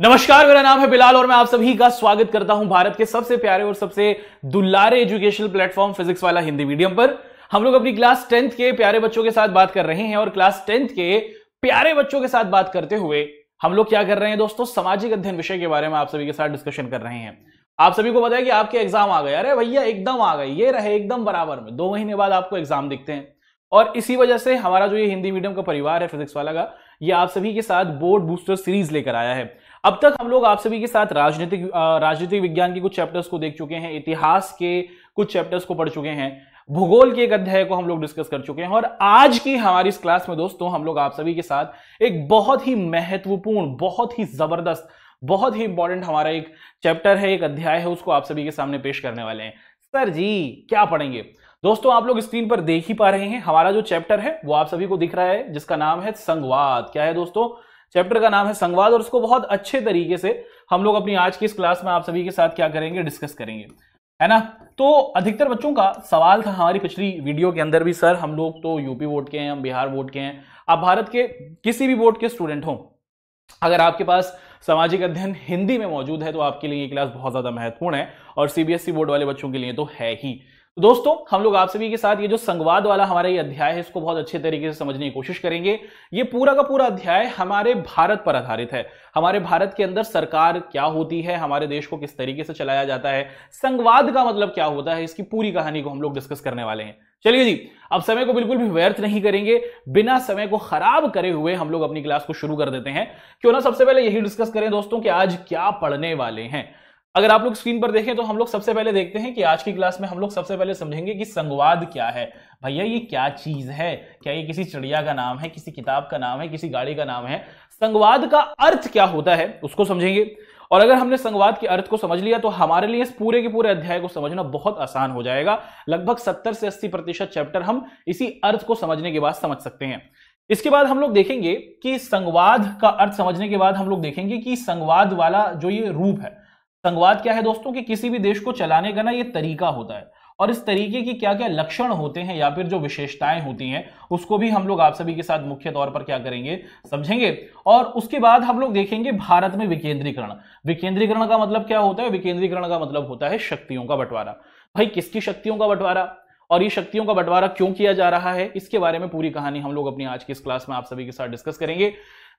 नमस्कार मेरा नाम है बिलाल और मैं आप सभी का स्वागत करता हूं भारत के सबसे प्यारे और सबसे दुल्लारे एजुकेशनल प्लेटफॉर्म फिजिक्स वाला हिंदी मीडियम पर हम लोग अपनी क्लास टेंथ के प्यारे बच्चों के साथ बात कर रहे हैं और क्लास टेंथ के प्यारे बच्चों के साथ बात करते हुए हम लोग क्या कर रहे हैं दोस्तों सामाजिक अध्ययन विषय के बारे में आप सभी के साथ डिस्कशन कर रहे हैं आप सभी को पता है कि आपके एग्जाम आ गए अरे भैया एकदम आ गए ये रहे एकदम बराबर में दो महीने बाद आपको एग्जाम दिखते हैं और इसी वजह से हमारा जो ये हिंदी मीडियम का परिवार है फिजिक्स वाला का ये आप सभी के साथ बोर्ड बूस्टर सीरीज लेकर आया है अब तक हम लोग आप सभी के साथ राजनीतिक राजनीतिक विज्ञान के कुछ चैप्टर्स को देख चुके हैं इतिहास के कुछ चैप्टर्स को पढ़ चुके हैं भूगोल के एक अध्याय को हम लोग डिस्कस कर चुके हैं और आज की हमारी इस क्लास में दोस्तों हम लोग आप सभी के साथ एक बहुत ही महत्वपूर्ण बहुत ही जबरदस्त बहुत ही इंपॉर्टेंट हमारा एक चैप्टर है एक अध्याय है उसको आप सभी के सामने पेश करने वाले हैं सर जी क्या पढ़ेंगे दोस्तों आप लोग स्क्रीन पर देख ही पा रहे हैं हमारा जो चैप्टर है वो आप सभी को दिख रहा है जिसका नाम है संघवाद क्या है दोस्तों चैप्टर का नाम है संवाद और उसको बहुत अच्छे तरीके से हम लोग अपनी आज की इस क्लास में आप सभी के साथ क्या करेंगे डिस्कस करेंगे है ना तो अधिकतर बच्चों का सवाल था हमारी पिछली वीडियो के अंदर भी सर हम लोग तो यूपी बोर्ड के हैं हम बिहार बोर्ड के हैं आप भारत के किसी भी बोर्ड के स्टूडेंट हों अगर आपके पास सामाजिक अध्ययन हिंदी में मौजूद है तो आपके लिए ये क्लास बहुत ज़्यादा महत्वपूर्ण है और सीबीएसई बोर्ड e वाले बच्चों के लिए तो है ही तो दोस्तों हम लोग आप सभी के साथ ये जो संवाद वाला हमारा ये अध्याय है इसको बहुत अच्छे तरीके से समझने की कोशिश करेंगे ये पूरा का पूरा अध्याय हमारे भारत पर आधारित है हमारे भारत के अंदर सरकार क्या होती है हमारे देश को किस तरीके से चलाया जाता है संवाद का मतलब क्या होता है इसकी पूरी कहानी को हम लोग डिस्कस करने वाले हैं चलिए जी अब समय को बिल्कुल भी व्यर्थ नहीं करेंगे बिना समय को खराब करे हुए हम लोग अपनी क्लास को शुरू कर देते हैं क्यों ना सबसे पहले यही डिस्कस करें दोस्तों कि आज क्या पढ़ने वाले हैं अगर आप लोग स्क्रीन पर देखें तो हम लोग सबसे पहले देखते हैं कि आज की क्लास में हम लोग सबसे पहले समझेंगे कि संगवाद क्या है भैया ये क्या चीज है क्या ये किसी चिड़िया का नाम है किसी किताब का नाम है किसी गाड़ी का नाम है संगवाद का अर्थ क्या होता है उसको समझेंगे और अगर हमने संगवाद के अर्थ को समझ लिया तो हमारे लिए इस पूरे के पूरे अध्याय को समझना बहुत आसान हो जाएगा लगभग 70 से 80 प्रतिशत चैप्टर हम इसी अर्थ को समझने के बाद समझ सकते हैं इसके बाद हम लोग देखेंगे कि संगवाद का अर्थ समझने के बाद हम लोग देखेंगे कि संगवाद वाला जो ये रूप है संघवाद क्या है दोस्तों कि किसी भी देश को चलाने का ना ये तरीका होता है और इस तरीके की क्या क्या लक्षण होते हैं या फिर जो विशेषताएं होती हैं उसको भी हम लोग आप सभी के साथ मुख्य तौर पर क्या करेंगे समझेंगे और उसके बाद हम लोग देखेंगे भारत में विकेंद्रीकरण विकेंद्रीकरण का मतलब क्या होता है विकेंद्रीकरण का मतलब होता है शक्तियों का बंटवारा भाई किसकी शक्तियों का बंटवारा और ये शक्तियों का बंटवारा क्यों किया जा रहा है इसके बारे में पूरी कहानी हम लोग अपनी आज की इस क्लास में आप सभी के साथ डिस्कस करेंगे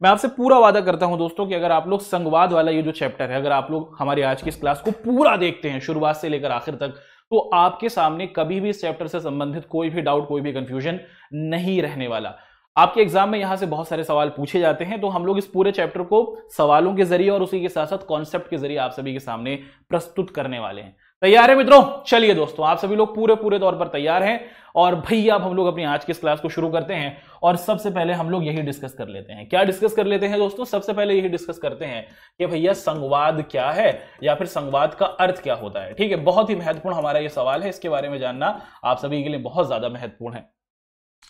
मैं आपसे पूरा वादा करता हूं दोस्तों कि अगर आप लोग संगवाद वाला ये जो चैप्टर है अगर आप लोग हमारे आज की इस क्लास को पूरा देखते हैं शुरुआत से लेकर आखिर तक तो आपके सामने कभी भी इस चैप्टर से संबंधित कोई भी डाउट कोई भी कंफ्यूजन नहीं रहने वाला आपके एग्जाम में यहां से बहुत सारे सवाल पूछे जाते हैं तो हम लोग इस पूरे चैप्टर को सवालों के जरिए और उसी के साथ साथ कॉन्सेप्ट के जरिए आप सभी के सामने प्रस्तुत करने वाले हैं तैयार है मित्रों चलिए दोस्तों आप सभी लोग पूरे पूरे तौर पर तैयार हैं और भैया अब हम लोग अपनी आज की इस क्लास को शुरू करते हैं और सबसे पहले हम लोग यही डिस्कस कर लेते हैं क्या डिस्कस कर लेते हैं दोस्तों सबसे पहले यही डिस्कस करते हैं कि भैया संवाद क्या है या फिर संवाद का अर्थ क्या होता है ठीक है बहुत ही महत्वपूर्ण हमारा ये सवाल है इसके बारे में जानना आप सभी के लिए बहुत ज्यादा महत्वपूर्ण है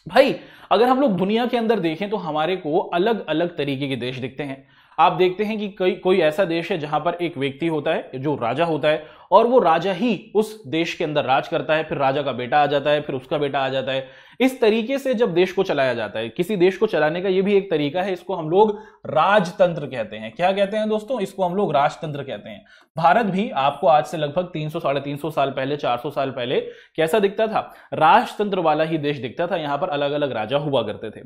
भाई अगर हम लोग दुनिया के अंदर देखें तो हमारे को अलग अलग तरीके के देश दिखते हैं आप देखते हैं कि कई कोई ऐसा देश है जहां पर एक व्यक्ति होता है जो राजा होता है और वो राजा ही उस देश के अंदर राज करता है फिर राजा का बेटा आ जाता है फिर उसका बेटा आ जाता है इस तरीके से जब देश को चलाया जाता है किसी देश को चलाने का ये भी एक तरीका है इसको हम लोग राजतंत्र कहते हैं क्या कहते हैं दोस्तों इसको हम लोग राजतंत्र कहते हैं भारत भी आपको आज से लगभग तीन सौ साढ़े तीन सौ साल पहले चार सौ साल पहले कैसा दिखता था राजतंत्र वाला ही देश दिखता था यहां पर अलग अलग राजा हुआ करते थे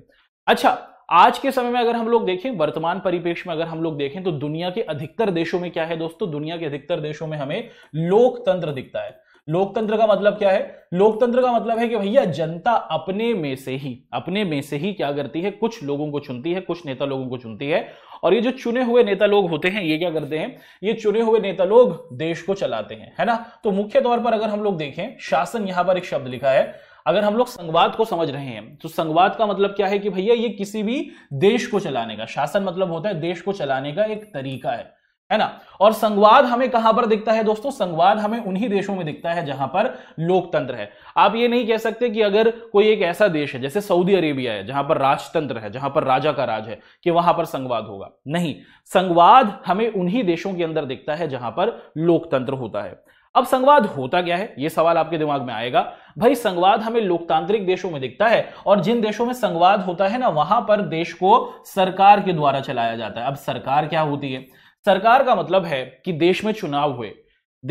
अच्छा आज के समय में अगर हम लोग देखें वर्तमान परिपेक्ष में अगर हम लोग देखें तो दुनिया के अधिकतर देशों में क्या है दोस्तों दुनिया के अधिकतर देशों में हमें लोकतंत्र दिखता है लोकतंत्र का मतलब क्या है लोकतंत्र का मतलब है कि भैया जनता अपने में से ही अपने में से ही क्या करती है कुछ लोगों को चुनती है कुछ नेता लोगों को चुनती है और ये जो चुने हुए नेता लोग होते हैं ये क्या करते हैं ये चुने हुए नेता लोग देश को चलाते हैं है ना तो मुख्य तौर पर अगर हम लोग देखें शासन यहां पर एक शब्द लिखा है अगर हम लोग संघवाद को समझ रहे हैं तो संघवाद का मतलब क्या है कि भैया ये किसी भी देश को चलाने का शासन मतलब होता है देश को चलाने का एक तरीका है है ना और संघवाद हमें कहां पर दिखता है दोस्तों संघवाद हमें उन्हीं देशों में दिखता है जहां पर लोकतंत्र है आप ये नहीं कह सकते कि अगर कोई एक ऐसा देश है जैसे सऊदी अरेबिया है जहां पर राजतंत्र है जहां पर राजा का राज है कि वहां पर संघवाद होगा नहीं संघवाद हमें उन्हीं देशों के अंदर दिखता है जहां पर लोकतंत्र होता है अब संवाद होता क्या है यह सवाल आपके दिमाग में आएगा भाई संवाद हमें लोकतांत्रिक देशों में दिखता है और जिन देशों में संवाद होता है ना वहां पर देश को सरकार के द्वारा चलाया जाता है अब सरकार क्या होती है सरकार का मतलब है कि देश में चुनाव हुए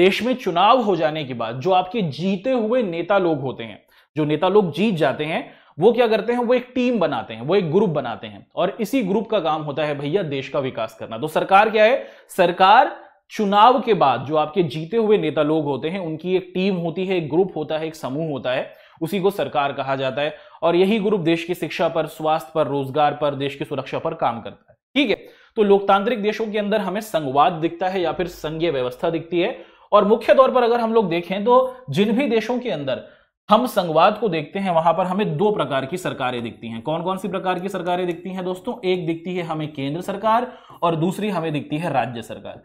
देश में चुनाव हो जाने के बाद जो आपके जीते हुए नेता लोग होते हैं जो नेता लोग जीत जाते हैं वो क्या करते हैं वो एक टीम बनाते हैं वो एक ग्रुप बनाते हैं और इसी ग्रुप का काम होता है भैया देश का विकास करना तो सरकार क्या है सरकार चुनाव के बाद जो आपके जीते हुए नेता लोग होते हैं उनकी एक टीम होती है एक ग्रुप होता है एक समूह होता है उसी को सरकार कहा जाता है और यही ग्रुप देश की शिक्षा पर स्वास्थ्य पर रोजगार पर देश की सुरक्षा पर काम करता है ठीक है तो लोकतांत्रिक देशों के अंदर हमें संघवाद दिखता है या फिर संघीय व्यवस्था दिखती है और मुख्य तौर पर अगर हम लोग देखें तो जिन भी देशों के अंदर हम संघवाद को देखते हैं वहां पर हमें दो प्रकार की सरकारें दिखती हैं कौन कौन सी प्रकार की सरकारें दिखती हैं दोस्तों एक दिखती है हमें केंद्र सरकार और दूसरी हमें दिखती है राज्य सरकार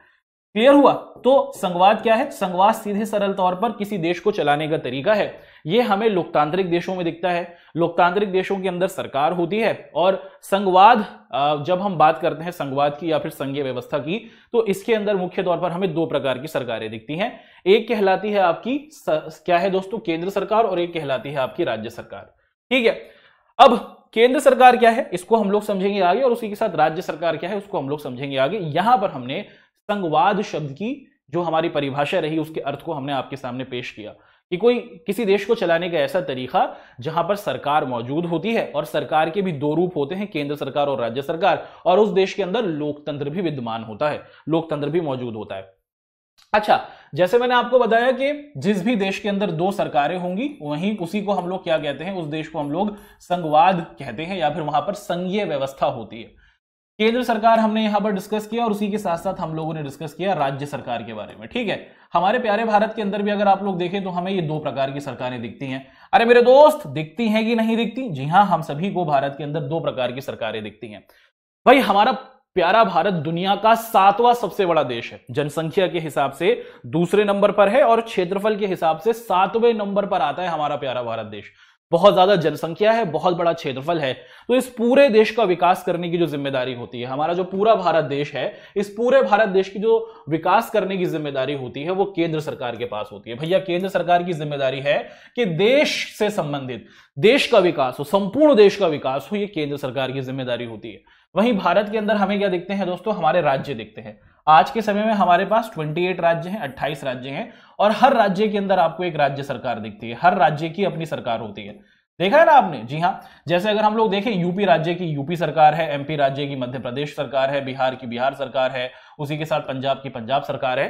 क्लियर हुआ तो संघवाद क्या है संघवाद सीधे सरल तौर पर किसी देश को चलाने का तरीका है यह हमें लोकतांत्रिक देशों में दिखता है लोकतांत्रिक देशों के अंदर सरकार होती है और संघवाद जब हम बात करते हैं संघवाद की या फिर संघीय व्यवस्था की तो इसके अंदर मुख्य तौर पर हमें दो प्रकार की सरकारें दिखती हैं एक कहलाती है आपकी स, क्या है दोस्तों केंद्र सरकार और एक कहलाती है आपकी राज्य सरकार ठीक है अब केंद्र सरकार क्या है इसको हम लोग समझेंगे आगे और उसी के साथ राज्य सरकार क्या है उसको हम लोग समझेंगे आगे यहां पर हमने संघवाद शब्द की जो हमारी परिभाषा रही उसके अर्थ को हमने आपके सामने पेश किया कि कोई किसी देश को चलाने का ऐसा तरीका जहां पर सरकार मौजूद होती है और सरकार के भी दो रूप होते हैं केंद्र सरकार और राज्य सरकार और उस देश के अंदर लोकतंत्र भी विद्यमान होता है लोकतंत्र भी मौजूद होता है अच्छा जैसे मैंने आपको बताया कि जिस भी देश के अंदर दो सरकारें होंगी वहीं उसी को हम लोग क्या कहते हैं उस देश को हम लोग संघवाद कहते हैं या फिर वहां पर संघीय व्यवस्था होती है केंद्र सरकार हमने यहां पर डिस्कस किया और उसी के साथ साथ हम लोगों ने डिस्कस किया राज्य सरकार के बारे में ठीक है हमारे प्यारे भारत के अंदर भी अगर आप लोग देखें तो हमें ये दो प्रकार की सरकारें दिखती हैं अरे मेरे दोस्त दिखती हैं कि नहीं दिखती जी हाँ हम सभी को भारत के अंदर दो प्रकार की सरकारें दिखती हैं भाई हमारा प्यारा भारत दुनिया का सातवां सबसे बड़ा देश है जनसंख्या के हिसाब से दूसरे नंबर पर है और क्षेत्रफल के हिसाब से सातवें नंबर पर आता है हमारा प्यारा भारत देश बहुत ज्यादा जनसंख्या है बहुत बड़ा क्षेत्रफल है तो इस पूरे देश का विकास करने की जो जिम्मेदारी होती है हमारा जो पूरा भारत देश है इस पूरे भारत देश की जो विकास करने की जिम्मेदारी होती है वो केंद्र सरकार के पास होती है भैया केंद्र सरकार की जिम्मेदारी है कि देश से संबंधित देश का विकास हो संपूर्ण देश का विकास हो ये केंद्र सरकार की जिम्मेदारी होती है वहीं भारत के अंदर हमें क्या देखते हैं दोस्तों हमारे राज्य देखते हैं आज के समय में हमारे पास 28 राज्य हैं 28 राज्य हैं और हर राज्य के अंदर आपको एक राज्य सरकार दिखती है हर राज्य की अपनी सरकार होती है देखा है ना आपने जी हाँ जैसे अगर हम लोग देखें यूपी राज्य की यूपी सरकार है एमपी राज्य की मध्य प्रदेश सरकार है बिहार की बिहार सरकार है उसी के साथ पंजाब की पंजाब सरकार है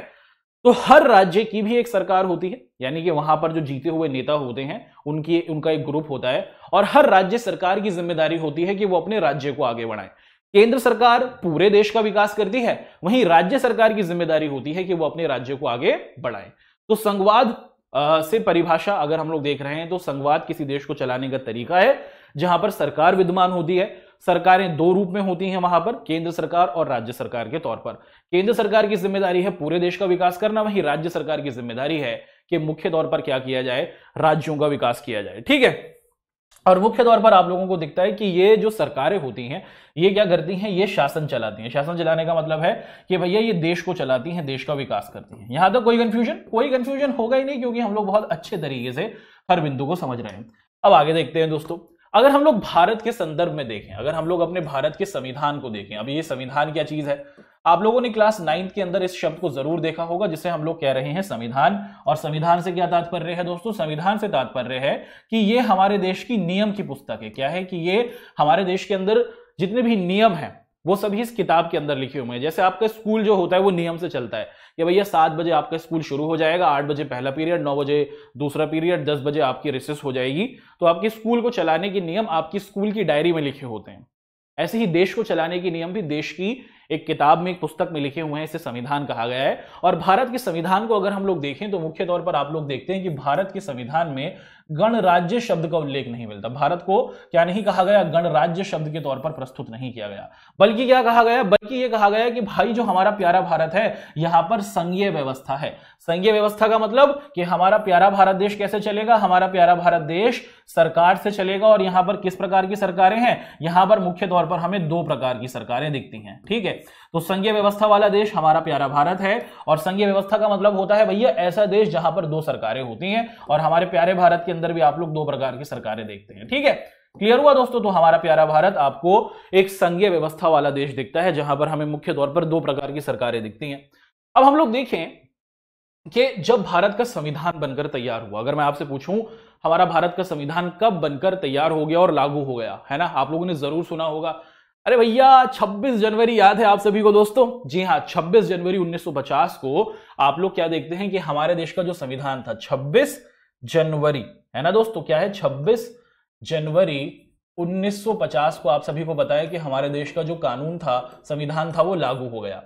तो हर राज्य की भी एक सरकार होती है यानी कि वहां पर जो जीते हुए नेता होते हैं उनकी उनका एक ग्रुप होता है और हर राज्य सरकार की जिम्मेदारी होती है कि वो अपने राज्य को आगे बढ़ाए केंद्र सरकार पूरे देश का विकास करती है वहीं राज्य सरकार की जिम्मेदारी होती है कि वो अपने राज्य को आगे बढ़ाए तो संघवाद से परिभाषा अगर हम लोग देख रहे हैं तो संघवाद किसी देश को चलाने का तरीका है जहां पर सरकार विद्यमान होती है सरकारें दो रूप में होती हैं वहां पर केंद्र सरकार और राज्य सरकार के तौर पर केंद्र सरकार की जिम्मेदारी है पूरे देश का विकास करना वहीं राज्य सरकार की जिम्मेदारी है कि मुख्य तौर पर क्या किया जाए राज्यों का विकास किया जाए ठीक है और मुख्य तौर पर आप लोगों को दिखता है कि ये जो सरकारें होती हैं ये क्या करती हैं ये शासन चलाती हैं शासन चलाने का मतलब है कि भैया ये देश को चलाती हैं देश का विकास करती हैं यहां तक तो कोई कंफ्यूजन कोई कंफ्यूजन होगा ही नहीं क्योंकि हम लोग बहुत अच्छे तरीके से हर बिंदु को समझ रहे हैं अब आगे देखते हैं दोस्तों अगर हम लोग भारत के संदर्भ में देखें अगर हम लोग अपने भारत के संविधान को देखें अब ये संविधान क्या चीज है आप लोगों ने क्लास नाइन्थ के अंदर इस शब्द को जरूर देखा होगा जिसे हम लोग कह रहे हैं संविधान और संविधान से क्या तात्पर्य है दोस्तों संविधान से तात्पर्य है कि ये हमारे देश की नियम की पुस्तक है क्या है कि ये हमारे देश के अंदर जितने भी नियम हैं वो सभी इस किताब के अंदर लिखे हुए हैं जैसे आपका स्कूल जो होता है वो नियम से चलता है कि भैया सात बजे आपका स्कूल शुरू हो जाएगा आठ बजे पहला पीरियड नौ बजे दूसरा पीरियड दस बजे आपकी रिसेस हो जाएगी तो आपके स्कूल को चलाने के नियम आपकी स्कूल की डायरी में लिखे होते हैं ऐसे ही देश को चलाने के नियम भी देश की एक किताब में एक पुस्तक में लिखे हुए हैं इसे संविधान कहा गया है और भारत के संविधान को अगर हम लोग देखें तो मुख्य तौर पर आप लोग देखते हैं कि भारत के संविधान में गणराज्य शब्द का उल्लेख नहीं मिलता भारत को क्या नहीं कहा गया गणराज्य शब्द के तौर पर प्रस्तुत नहीं किया गया बल्कि क्या कहा गया बल्कि ये कहा गया कि भाई जो हमारा प्यारा भारत है यहां पर संघीय व्यवस्था है संघीय व्यवस्था का मतलब कि हमारा प्यारा भारत देश कैसे चलेगा हमारा प्यारा भारत देश सरकार से चलेगा और यहां पर किस प्रकार की सरकारें हैं यहां पर मुख्य तौर पर हमें दो प्रकार की सरकारें दिखती हैं ठीक है तो संघीय व्यवस्था वाला देश हमारा प्यारा भारत है और संघीय व्यवस्था का मतलब होता है भैया ऐसा देश जहां पर दो सरकारें होती हैं और हमारे प्यारे भारत के अंदर भी आप लोग दो प्रकार की सरकारें देखते हैं ठीक है क्लियर हुआ दोस्तों तो हमारा प्यारा भारत आपको एक संघीय व्यवस्था वाला देश दिखता है जहां पर हमें मुख्य तौर पर दो प्रकार की सरकारें दिखती हैं अब हम लोग देखें कि जब भारत का संविधान बनकर तैयार हुआ अगर मैं आपसे पूछूं हमारा भारत का संविधान कब बनकर तैयार हो गया और लागू हो गया है ना आप लोगों ने जरूर सुना होगा अरे भैया 26 जनवरी याद है आप सभी को दोस्तों जी हाँ 26 जनवरी 1950 को आप लोग क्या देखते हैं कि हमारे देश का जो संविधान था 26 जनवरी है ना दोस्तों क्या है 26 जनवरी 1950 को आप सभी को बताया कि हमारे देश का जो कानून था संविधान था वो लागू हो गया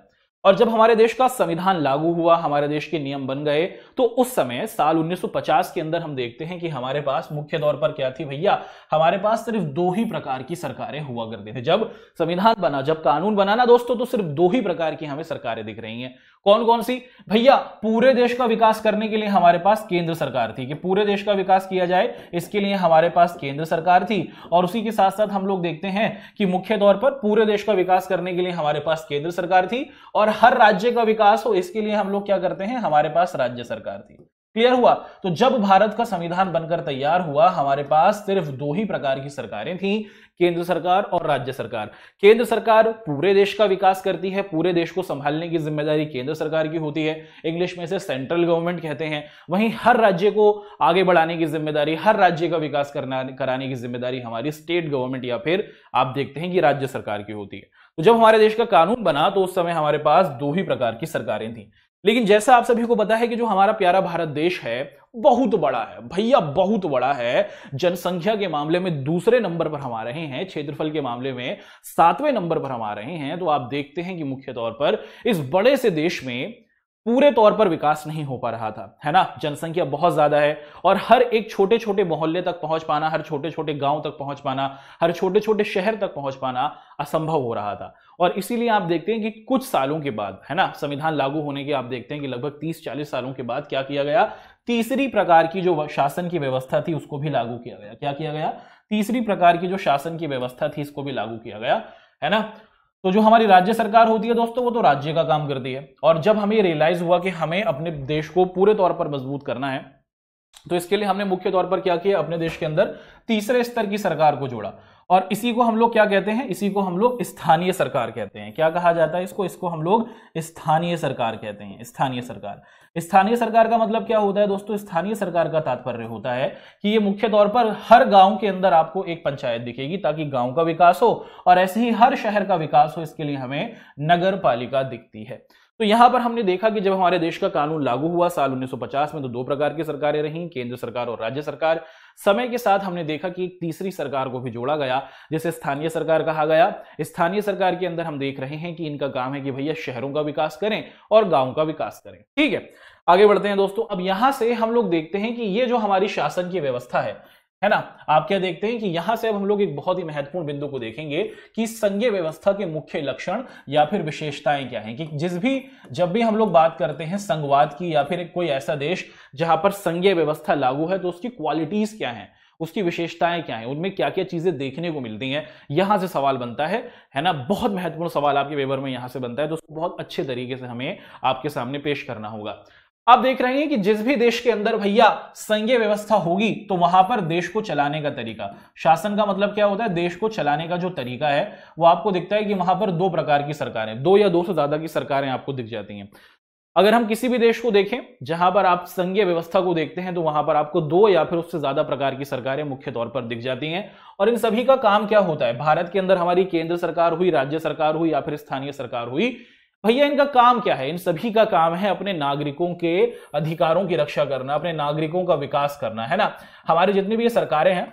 और जब हमारे देश का संविधान लागू हुआ हमारे देश के नियम बन गए तो उस समय साल 1950 के अंदर हम देखते हैं कि हमारे पास मुख्य तौर पर क्या थी भैया हमारे पास सिर्फ दो ही प्रकार की सरकारें हुआ करती थी जब संविधान बना जब कानून बना ना दोस्तों तो सिर्फ दो ही प्रकार की हमें सरकारें दिख रही हैं कौन कौन सी भैया पूरे देश का विकास करने के लिए हमारे पास केंद्र सरकार थी कि पूरे देश का विकास किया जाए इसके लिए हमारे पास केंद्र सरकार थी और उसी के साथ साथ हम लोग देखते हैं कि मुख्य तौर पर पूरे देश का विकास करने के लिए हमारे पास केंद्र सरकार थी और हर राज्य का विकास हो इसके लिए हम लोग क्या करते हैं हमारे पास राज्य सरकार थी क्लियर हुआ तो जब भारत का संविधान बनकर तैयार हुआ हमारे पास सिर्फ दो ही प्रकार की सरकारें थीं केंद्र सरकार और राज्य सरकार केंद्र सरकार पूरे देश का विकास करती है पूरे देश को संभालने की जिम्मेदारी केंद्र सरकार की होती है इंग्लिश में से सेंट्रल गवर्नमेंट कहते हैं वहीं हर राज्य को आगे बढ़ाने की जिम्मेदारी हर राज्य का विकास करना कराने की जिम्मेदारी हमारी स्टेट गवर्नमेंट या फिर आप देखते हैं कि राज्य सरकार की होती है तो जब हमारे देश का कानून बना तो उस समय हमारे पास दो ही प्रकार की सरकारें थी लेकिन जैसा आप सभी को पता है कि जो हमारा प्यारा भारत देश है बहुत बड़ा है भैया बहुत बड़ा है जनसंख्या के मामले में दूसरे नंबर पर हम आ रहे हैं क्षेत्रफल के मामले में सातवें नंबर पर हम आ रहे हैं तो आप देखते हैं कि मुख्य तौर पर इस बड़े से देश में पूरे तौर पर विकास नहीं हो पा रहा था है ना जनसंख्या बहुत ज्यादा है और हर एक छोटे छोटे मोहल्ले तक पहुंच पाना हर छोटे छोटे गांव तक पहुंच पाना हर छोटे छोटे शहर तक पहुंच पाना असंभव हो रहा था और इसीलिए आप देखते हैं कि कुछ सालों के बाद है ना संविधान लागू होने के आप देखते हैं कि लगभग 30-40 सालों के बाद क्या किया गया तीसरी प्रकार की जो शासन की व्यवस्था थी उसको भी लागू किया गया क्या किया गया तीसरी प्रकार की जो शासन की व्यवस्था थी इसको भी लागू किया गया है ना तो जो हमारी राज्य सरकार होती है दोस्तों वो तो राज्य का काम करती है और जब हमें रियलाइज हुआ कि हमें अपने देश को पूरे तौर पर मजबूत करना है तो इसके लिए हमने मुख्य तौर पर क्या किया अपने देश के अंदर तीसरे स्तर की सरकार को जोड़ा और इसी को हम लोग क्या कहते हैं इसी को हम लोग स्थानीय सरकार कहते हैं क्या कहा जाता है इसको इसको हम लोग स्थानीय सरकार कहते हैं स्थानीय सरकार स्थानीय सरकार का मतलब क्या होता है दोस्तों स्थानीय सरकार का तात्पर्य होता है कि ये मुख्य तौर पर हर गांव के अंदर आपको एक पंचायत दिखेगी ताकि गांव का विकास हो और ऐसे ही हर शहर का विकास हो इसके लिए हमें नगर पालिका दिखती है तो यहां पर हमने देखा कि जब हमारे देश का कानून लागू हुआ साल 1950 में तो दो प्रकार की सरकारें रहीं केंद्र सरकार और राज्य सरकार समय के साथ हमने देखा कि एक तीसरी सरकार को भी जोड़ा गया जिसे स्थानीय सरकार कहा गया स्थानीय सरकार के अंदर हम देख रहे हैं कि इनका काम है कि भैया शहरों का विकास करें और गांव का विकास करें ठीक है आगे बढ़ते हैं दोस्तों अब यहां से हम लोग देखते हैं कि ये जो हमारी शासन की व्यवस्था है है ना आप क्या देखते हैं कि यहां से अब हम लोग एक बहुत ही महत्वपूर्ण बिंदु को देखेंगे कि संज्ञ व्यवस्था के मुख्य लक्षण या फिर विशेषताएं क्या हैं कि जिस भी जब भी हम लोग बात करते हैं संघवाद की या फिर कोई ऐसा देश जहां पर संज्ञ व्यवस्था लागू है तो उसकी क्वालिटीज क्या है उसकी विशेषताएं क्या है उनमें क्या क्या चीजें देखने को मिलती हैं यहां से सवाल बनता है है ना बहुत महत्वपूर्ण सवाल आपके वेबर में यहां से बनता है तो उसको बहुत अच्छे तरीके से हमें आपके सामने पेश करना होगा आप देख रहे हैं कि जिस भी देश के अंदर भैया संघीय व्यवस्था होगी तो वहां पर देश को चलाने का तरीका शासन का मतलब क्या होता है देश को चलाने का जो तरीका है वो आपको दिखता है कि वहां पर दो प्रकार की सरकारें दो या दो से ज्यादा की सरकारें आपको दिख जाती हैं अगर हम किसी भी देश को देखें जहां पर आप संघीय व्यवस्था को देखते हैं तो वहां पर आपको दो या फिर उससे ज्यादा प्रकार की सरकारें मुख्य तौर पर दिख जाती हैं और इन सभी का काम क्या होता है भारत के अंदर हमारी केंद्र सरकार हुई राज्य सरकार हुई या फिर स्थानीय सरकार हुई भैया इनका काम क्या है इन सभी का काम है अपने नागरिकों के अधिकारों की रक्षा करना अपने नागरिकों का विकास करना है ना हमारी जितनी भी ये सरकारें हैं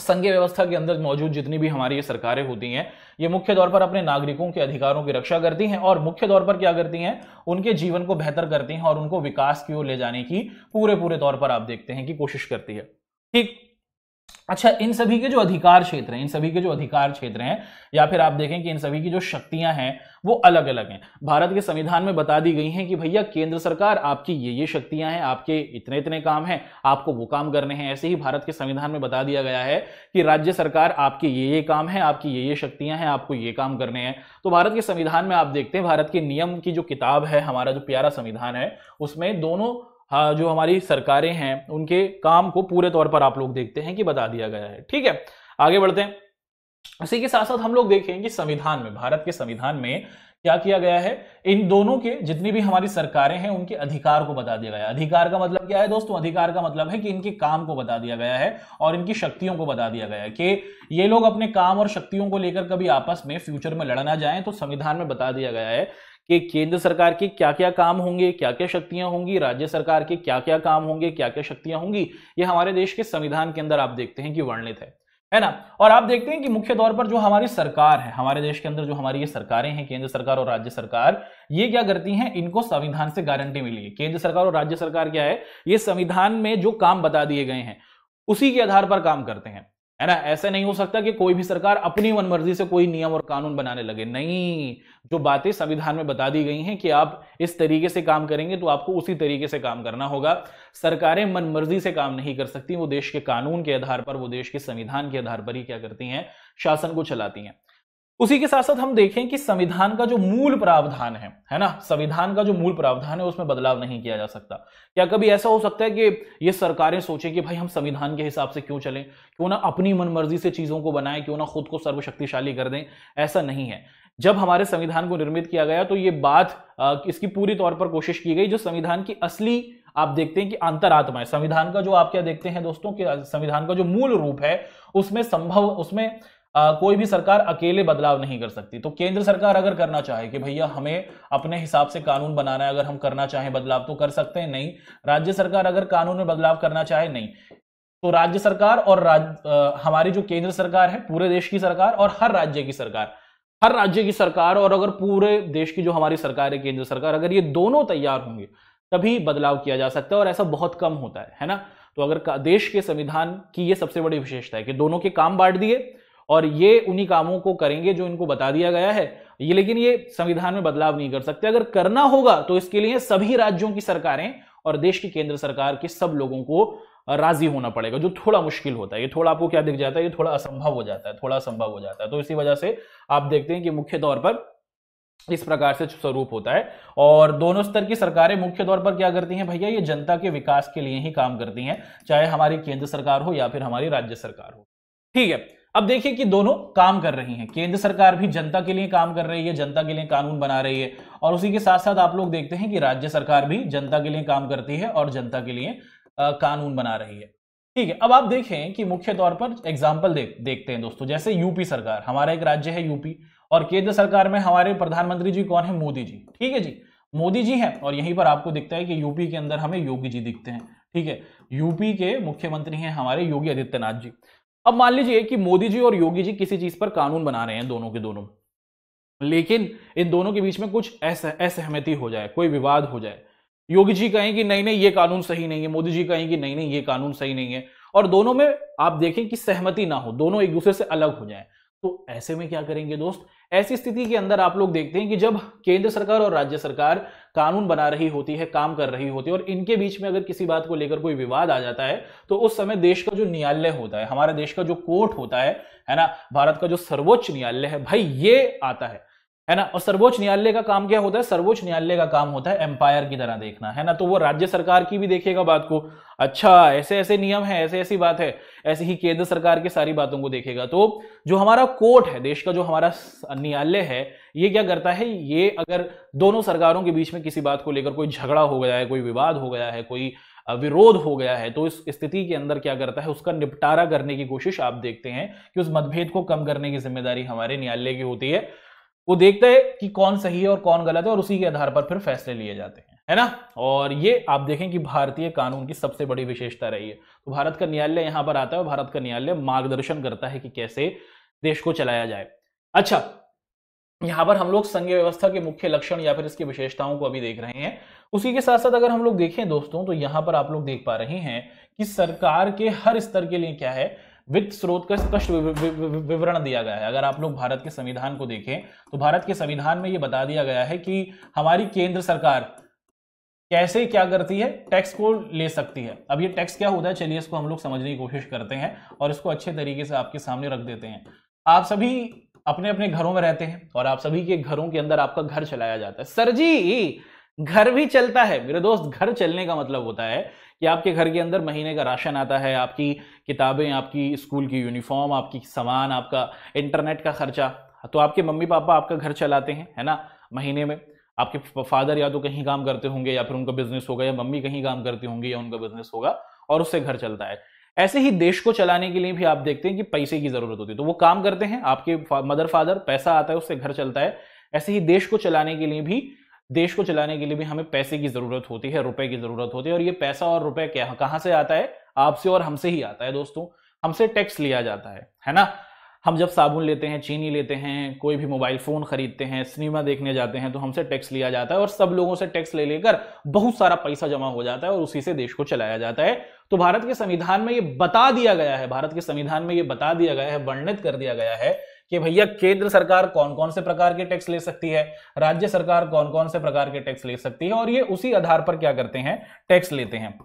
संघीय व्यवस्था के अंदर मौजूद जितनी भी हमारी ये सरकारें होती हैं ये मुख्य तौर पर अपने नागरिकों के अधिकारों की रक्षा करती हैं और मुख्य तौर पर क्या करती हैं उनके जीवन को बेहतर करती हैं और उनको विकास की ओर ले जाने की पूरे पूरे तौर पर आप देखते हैं कि कोशिश करती है ठीक अच्छा इन सभी के जो अधिकार क्षेत्र हैं इन सभी के जो अधिकार क्षेत्र हैं या फिर आप देखें कि इन सभी की जो शक्तियां हैं वो अलग अलग हैं भारत के संविधान में बता दी गई हैं कि भैया केंद्र सरकार आपकी ये ये शक्तियां हैं आपके इतने इतने काम हैं आपको वो काम करने हैं ऐसे ही भारत के संविधान में बता दिया गया है कि राज्य सरकार आपके ये ये काम है आपकी ये ये शक्तियां हैं आपको ये काम करने हैं तो भारत के संविधान में आप देखते हैं भारत के नियम की जो किताब है हमारा जो प्यारा संविधान है उसमें दोनों हाँ, जो हमारी सरकारें हैं उनके काम को पूरे तौर पर आप लोग देखते हैं कि बता दिया गया है ठीक है आगे बढ़ते हैं इसी के साथ साथ हम लोग देखें कि संविधान में भारत के संविधान में क्या किया गया है इन दोनों के जितनी भी हमारी सरकारें हैं उनके अधिकार को बता दिया गया है अधिकार का मतलब क्या है दोस्तों अधिकार का मतलब है कि इनके काम को बता दिया गया है और इनकी शक्तियों को बता दिया गया है कि ये लोग अपने काम और शक्तियों को लेकर कभी आपस में फ्यूचर में लड़ना जाए तो संविधान में बता दिया गया है कि केंद्र सरकार के क्या क्या काम होंगे क्या क्या शक्तियां होंगी राज्य सरकार के क्या क्या काम होंगे क्या क्या शक्तियां होंगी ये हमारे देश के संविधान के अंदर आप देखते हैं कि वर्णित है है ना और आप देखते हैं कि मुख्य तौर पर जो हमारी सरकार है हमारे देश के अंदर जो हमारी ये सरकारें हैं केंद्र सरकार और राज्य सरकार ये क्या करती हैं इनको संविधान से गारंटी मिली है केंद्र सरकार और राज्य सरकार क्या है ये संविधान में जो काम बता दिए गए हैं उसी के आधार पर काम करते हैं है ना ऐसा नहीं हो सकता कि कोई भी सरकार अपनी मनमर्जी से कोई नियम और कानून बनाने लगे नहीं जो बातें संविधान में बता दी गई हैं कि आप इस तरीके से काम करेंगे तो आपको उसी तरीके से काम करना होगा सरकारें मनमर्जी से काम नहीं कर सकती वो देश के कानून के आधार पर वो देश के संविधान के आधार पर ही क्या करती हैं शासन को चलाती हैं उसी के साथ साथ हम देखें कि संविधान का जो मूल प्रावधान है है ना संविधान का जो मूल प्रावधान है उसमें बदलाव नहीं किया जा सकता क्या कभी ऐसा हो सकता है कि ये सरकारें सोचें कि भाई हम संविधान के हिसाब से क्यों चलें क्यों ना अपनी मनमर्जी से चीजों को बनाएं क्यों ना खुद को सर्वशक्तिशाली कर दें ऐसा नहीं है जब हमारे संविधान को निर्मित किया गया तो ये बात इसकी पूरी तौर पर कोशिश की गई जो संविधान की असली आप देखते हैं कि अंतरात्मा है संविधान का जो आप क्या देखते हैं दोस्तों कि संविधान का जो मूल रूप है उसमें संभव उसमें आ, कोई भी सरकार अकेले बदलाव नहीं कर सकती तो केंद्र सरकार अगर करना चाहे कि भैया हमें अपने हिसाब से कानून बनाना है अगर हम करना चाहें बदलाव तो कर सकते हैं नहीं राज्य सरकार अगर कानून में बदलाव करना चाहे नहीं तो राज्य सरकार और राज आ, हमारी जो केंद्र सरकार है पूरे देश की सरकार और हर राज्य की सरकार हर राज्य की सरकार और अगर पूरे देश की जो हमारी सरकार है केंद्र सरकार अगर ये दोनों तैयार होंगे तभी बदलाव किया जा सकता है और ऐसा बहुत कम होता है है ना तो अगर देश के संविधान की ये सबसे बड़ी विशेषता है कि दोनों के काम बांट दिए और ये उन्हीं कामों को करेंगे जो इनको बता दिया गया है ये लेकिन ये संविधान में बदलाव नहीं कर सकते अगर करना होगा तो इसके लिए सभी राज्यों की सरकारें और देश की केंद्र सरकार के सब लोगों को राजी होना पड़ेगा जो थोड़ा मुश्किल होता है ये थोड़ा आपको क्या दिख जाता है ये थोड़ा असंभव हो जाता है थोड़ा असंभव हो जाता है तो इसी वजह से आप देखते हैं कि मुख्य तौर पर इस प्रकार से स्वरूप होता है और दोनों स्तर की सरकारें मुख्य तौर पर क्या करती हैं भैया ये जनता के विकास के लिए ही काम करती हैं चाहे हमारी केंद्र सरकार हो या फिर हमारी राज्य सरकार हो ठीक है अब देखिए कि दोनों काम कर रही हैं केंद्र सरकार भी जनता के लिए काम कर रही है जनता के लिए कानून बना रही है और उसी के साथ साथ आप लोग देखते हैं कि राज्य सरकार भी जनता के लिए काम करती है और जनता के लिए कानून बना रही है ठीक है अब आप देखें कि मुख्य तौर पर एग्जाम्पल दे, देखते हैं दोस्तों जैसे यूपी सरकार हमारा एक राज्य है यूपी और केंद्र सरकार में हमारे प्रधानमंत्री जी कौन है मोदी जी ठीक है जी मोदी जी हैं और यहीं पर आपको दिखता है कि यूपी के अंदर हमें योगी जी दिखते हैं ठीक है यूपी के मुख्यमंत्री हैं हमारे योगी आदित्यनाथ जी अब मान लीजिए कि मोदी जी और योगी जी किसी चीज पर कानून बना रहे हैं दोनों के दोनों लेकिन इन दोनों के बीच में कुछ असहमति हो जाए कोई विवाद हो जाए योगी जी कहें कि नहीं नहीं ये कानून सही नहीं है मोदी जी कहें कि नहीं नहीं ये कानून सही नहीं है और दोनों में आप देखें कि सहमति ना हो दोनों एक दूसरे से अलग हो जाए तो ऐसे में क्या करेंगे दोस्त ऐसी स्थिति के अंदर आप लोग देखते हैं कि जब केंद्र सरकार और राज्य सरकार कानून बना रही होती है काम कर रही होती है और इनके बीच में अगर किसी बात को लेकर कोई विवाद आ जाता है तो उस समय देश का जो न्यायालय होता है हमारे देश का जो कोर्ट होता है है ना भारत का जो सर्वोच्च न्यायालय है भाई ये आता है है ना और सर्वोच्च न्यायालय का काम क्या होता है सर्वोच्च न्यायालय का काम होता है एम्पायर की तरह देखना है ना तो वो राज्य सरकार की भी देखेगा बात को अच्छा ऐसे ऐसे नियम है ऐसे ऐसी बात है ऐसे ही केंद्र सरकार की सारी बातों को देखेगा तो जो हमारा कोर्ट है देश का जो हमारा न्यायालय है ये क्या करता है ये अगर दोनों सरकारों के बीच में किसी बात को लेकर कोई झगड़ा हो गया है कोई विवाद हो गया है कोई विरोध हो गया है तो इस स्थिति के अंदर क्या करता है उसका निपटारा करने की कोशिश आप देखते हैं कि उस मतभेद को कम करने की जिम्मेदारी हमारे न्यायालय की होती है वो देखता है कि कौन सही है और कौन गलत है और उसी के आधार पर फिर फैसले लिए जाते हैं है ना और ये आप देखें कि भारतीय कानून की सबसे बड़ी विशेषता रही है तो भारत का न्यायालय यहाँ पर आता है भारत का न्यायालय मार्गदर्शन करता है कि कैसे देश को चलाया जाए अच्छा यहां पर हम लोग संघ व्यवस्था के मुख्य लक्षण या फिर इसकी विशेषताओं को अभी देख रहे हैं उसी के साथ साथ अगर हम लोग देखें दोस्तों तो यहाँ पर आप लोग देख पा रहे हैं कि सरकार के हर स्तर के लिए क्या है वित्त स्रोत का स्पष्ट विवरण दिया गया है अगर आप लोग भारत के संविधान को देखें तो भारत के संविधान में यह बता दिया गया है कि हमारी केंद्र सरकार कैसे क्या करती है टैक्स को ले सकती है अब ये टैक्स क्या होता है चलिए इसको हम लोग समझने की कोशिश करते हैं और इसको अच्छे तरीके से आपके सामने रख देते हैं आप सभी अपने अपने घरों में रहते हैं और आप सभी के घरों के अंदर आपका घर चलाया जाता है सर जी घर भी चलता है मेरे दोस्त घर चलने का मतलब होता है कि आपके घर के अंदर महीने का राशन आता है आपकी किताबें आपकी स्कूल की यूनिफॉर्म आपकी सामान आपका इंटरनेट का खर्चा तो आपके मम्मी पापा आपका घर चलाते हैं है ना महीने में आपके फादर या तो कहीं काम करते होंगे या फिर उनका बिजनेस होगा या मम्मी कहीं काम करती होंगी या उनका बिजनेस होगा और उससे घर चलता है ऐसे ही देश को चलाने के लिए भी आप देखते हैं कि पैसे की जरूरत होती है तो वो काम करते हैं आपके मदर फादर पैसा आता है उससे घर चलता है ऐसे ही देश को चलाने के लिए भी देश को चलाने के लिए भी हमें पैसे की जरूरत होती है रुपए की जरूरत होती है और ये पैसा और रुपए क्या कहाँ से आता है आपसे और हमसे ही आता है दोस्तों हमसे टैक्स लिया जाता है है ना हम जब साबुन लेते हैं चीनी लेते हैं कोई भी मोबाइल फ़ोन खरीदते हैं सिनेमा देखने जाते हैं तो हमसे टैक्स लिया जाता है और सब लोगों से टैक्स ले लेकर बहुत सारा पैसा जमा हो जाता है और उसी से देश को चलाया जाता है तो भारत के संविधान में ये बता दिया गया है भारत के संविधान में ये बता दिया गया है वर्णित कर दिया गया है कि भैया केंद्र सरकार कौन कौन से प्रकार के टैक्स ले सकती है राज्य सरकार कौन कौन से प्रकार के टैक्स ले सकती है और ये उसी आधार पर क्या करते हैं टैक्स लेते हैं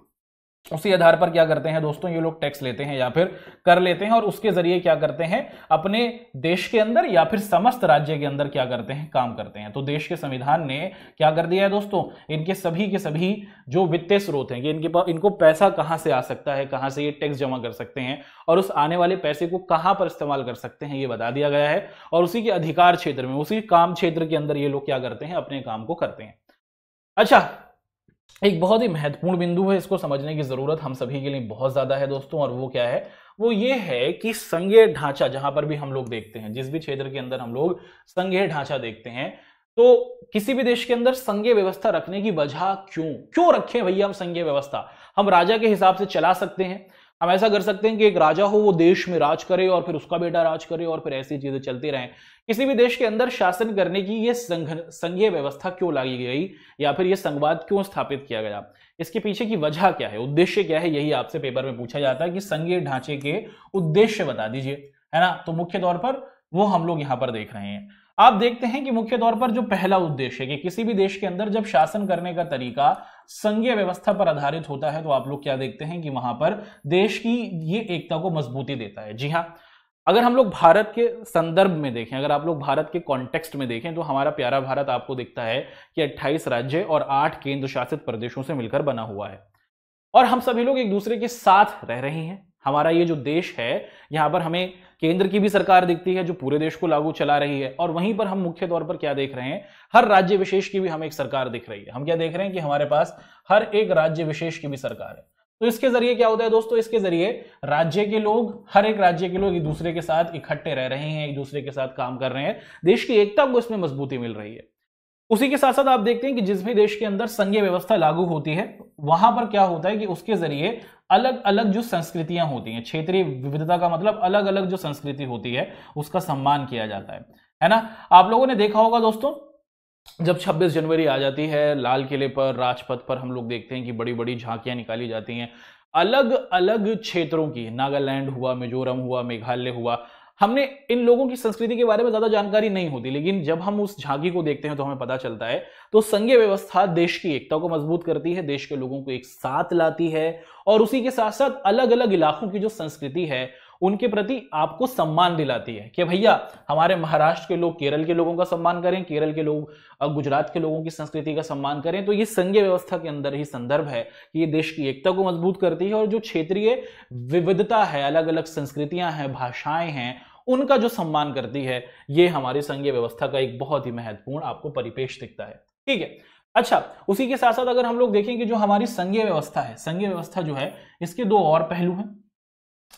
उसी आधार पर क्या करते हैं दोस्तों ये लोग टैक्स लेते हैं या फिर कर लेते हैं और उसके जरिए क्या करते हैं अपने देश के अंदर या फिर समस्त राज्य के अंदर क्या करते हैं काम करते हैं तो देश के संविधान ने क्या कर दिया है दोस्तों इनके सभी के सभी जो वित्तीय स्रोत हैं कि इनके पास इनको पैसा कहाँ से आ सकता है कहाँ से ये टैक्स जमा कर सकते हैं और उस आने वाले पैसे को कहाँ पर इस्तेमाल कर सकते हैं ये बता दिया गया है और उसी के अधिकार क्षेत्र में उसी काम क्षेत्र के अंदर ये लोग क्या करते हैं अपने काम को करते हैं अच्छा एक बहुत ही महत्वपूर्ण बिंदु है इसको समझने की ज़रूरत हम सभी के लिए बहुत ज़्यादा है दोस्तों और वो क्या है वो ये है कि संघीय ढांचा जहां पर भी हम लोग देखते हैं जिस भी क्षेत्र के अंदर हम लोग संघीय ढांचा देखते हैं तो किसी भी देश के अंदर संघीय व्यवस्था रखने की वजह क्यों क्यों रखें भैया हम संघीय व्यवस्था हम राजा के हिसाब से चला सकते हैं हम ऐसा कर सकते हैं कि एक राजा हो वो देश में राज करे और फिर उसका बेटा राज करे और फिर ऐसी चीजें चलती रहें किसी भी देश के अंदर शासन करने की ये संघ संघीय व्यवस्था क्यों लाई गई या फिर ये संघवाद क्यों स्थापित किया गया इसके पीछे की वजह क्या है उद्देश्य क्या है यही आपसे पेपर में पूछा जाता है कि संघीय ढांचे के उद्देश्य बता दीजिए है ना तो मुख्य तौर पर वो हम लोग यहाँ पर देख रहे हैं आप देखते हैं कि मुख्य तौर पर जो पहला उद्देश्य है कि किसी भी देश के अंदर जब शासन करने का तरीका संघीय व्यवस्था पर आधारित होता है तो आप लोग क्या देखते हैं कि वहां पर देश की ये एकता को मजबूती देता है जी हाँ अगर हम लोग भारत के संदर्भ में देखें अगर आप लोग भारत के कॉन्टेक्स्ट में देखें तो हमारा प्यारा भारत आपको दिखता है कि 28 राज्य और 8 केंद्र शासित प्रदेशों से मिलकर बना हुआ है और हम सभी लोग एक दूसरे के साथ रह रहे हैं हमारा ये जो देश है यहाँ पर हमें केंद्र की भी सरकार दिखती है जो पूरे देश को लागू चला रही है और वहीं पर हम मुख्य तौर पर क्या देख रहे हैं हर राज्य विशेष की भी हमें एक सरकार दिख रही है हम क्या देख रहे हैं कि हमारे पास हर एक राज्य विशेष की भी सरकार है तो इसके जरिए क्या होता है दोस्तों इसके जरिए राज्य के लोग हर एक राज्य के लोग एक दूसरे के साथ इकट्ठे रह रहे हैं एक दूसरे के साथ काम कर रहे हैं देश की एकता को इसमें मजबूती मिल रही है उसी के साथ साथ आप देखते हैं कि जिस भी देश के अंदर संघीय व्यवस्था लागू होती है वहां पर क्या होता है कि उसके जरिए अलग अलग जो संस्कृतियां होती हैं क्षेत्रीय विविधता का मतलब अलग अलग जो संस्कृति होती है उसका सम्मान किया जाता है है ना आप लोगों ने देखा होगा दोस्तों जब 26 जनवरी आ जाती है लाल किले पर राजपथ पर हम लोग देखते हैं कि बड़ी बड़ी झांकियां निकाली जाती हैं अलग अलग क्षेत्रों की नागालैंड हुआ मिजोरम हुआ मेघालय हुआ हमने इन लोगों की संस्कृति के बारे में ज्यादा जानकारी नहीं होती लेकिन जब हम उस झांकी को देखते हैं तो हमें पता चलता है तो संघीय व्यवस्था देश की एकता को मजबूत करती है देश के लोगों को एक साथ लाती है और उसी के साथ साथ अलग अलग इलाकों की जो संस्कृति है उनके प्रति आपको सम्मान दिलाती है कि भैया हमारे महाराष्ट्र के लोग केरल के लोगों का सम्मान करें केरल के लोग गुजरात के लोगों की संस्कृति का सम्मान करें तो ये संघीय व्यवस्था के अंदर ही संदर्भ है कि ये देश की एकता को मजबूत करती है और जो क्षेत्रीय विविधता है अलग अलग संस्कृतियां हैं भाषाएं हैं उनका जो सम्मान करती है ये हमारी संघीय व्यवस्था का एक बहुत ही महत्वपूर्ण आपको परिपेश दिखता है ठीक है अच्छा उसी के साथ साथ अगर हम लोग देखें कि जो हमारी संघीय व्यवस्था है संघीय व्यवस्था जो है इसके दो और पहलू हैं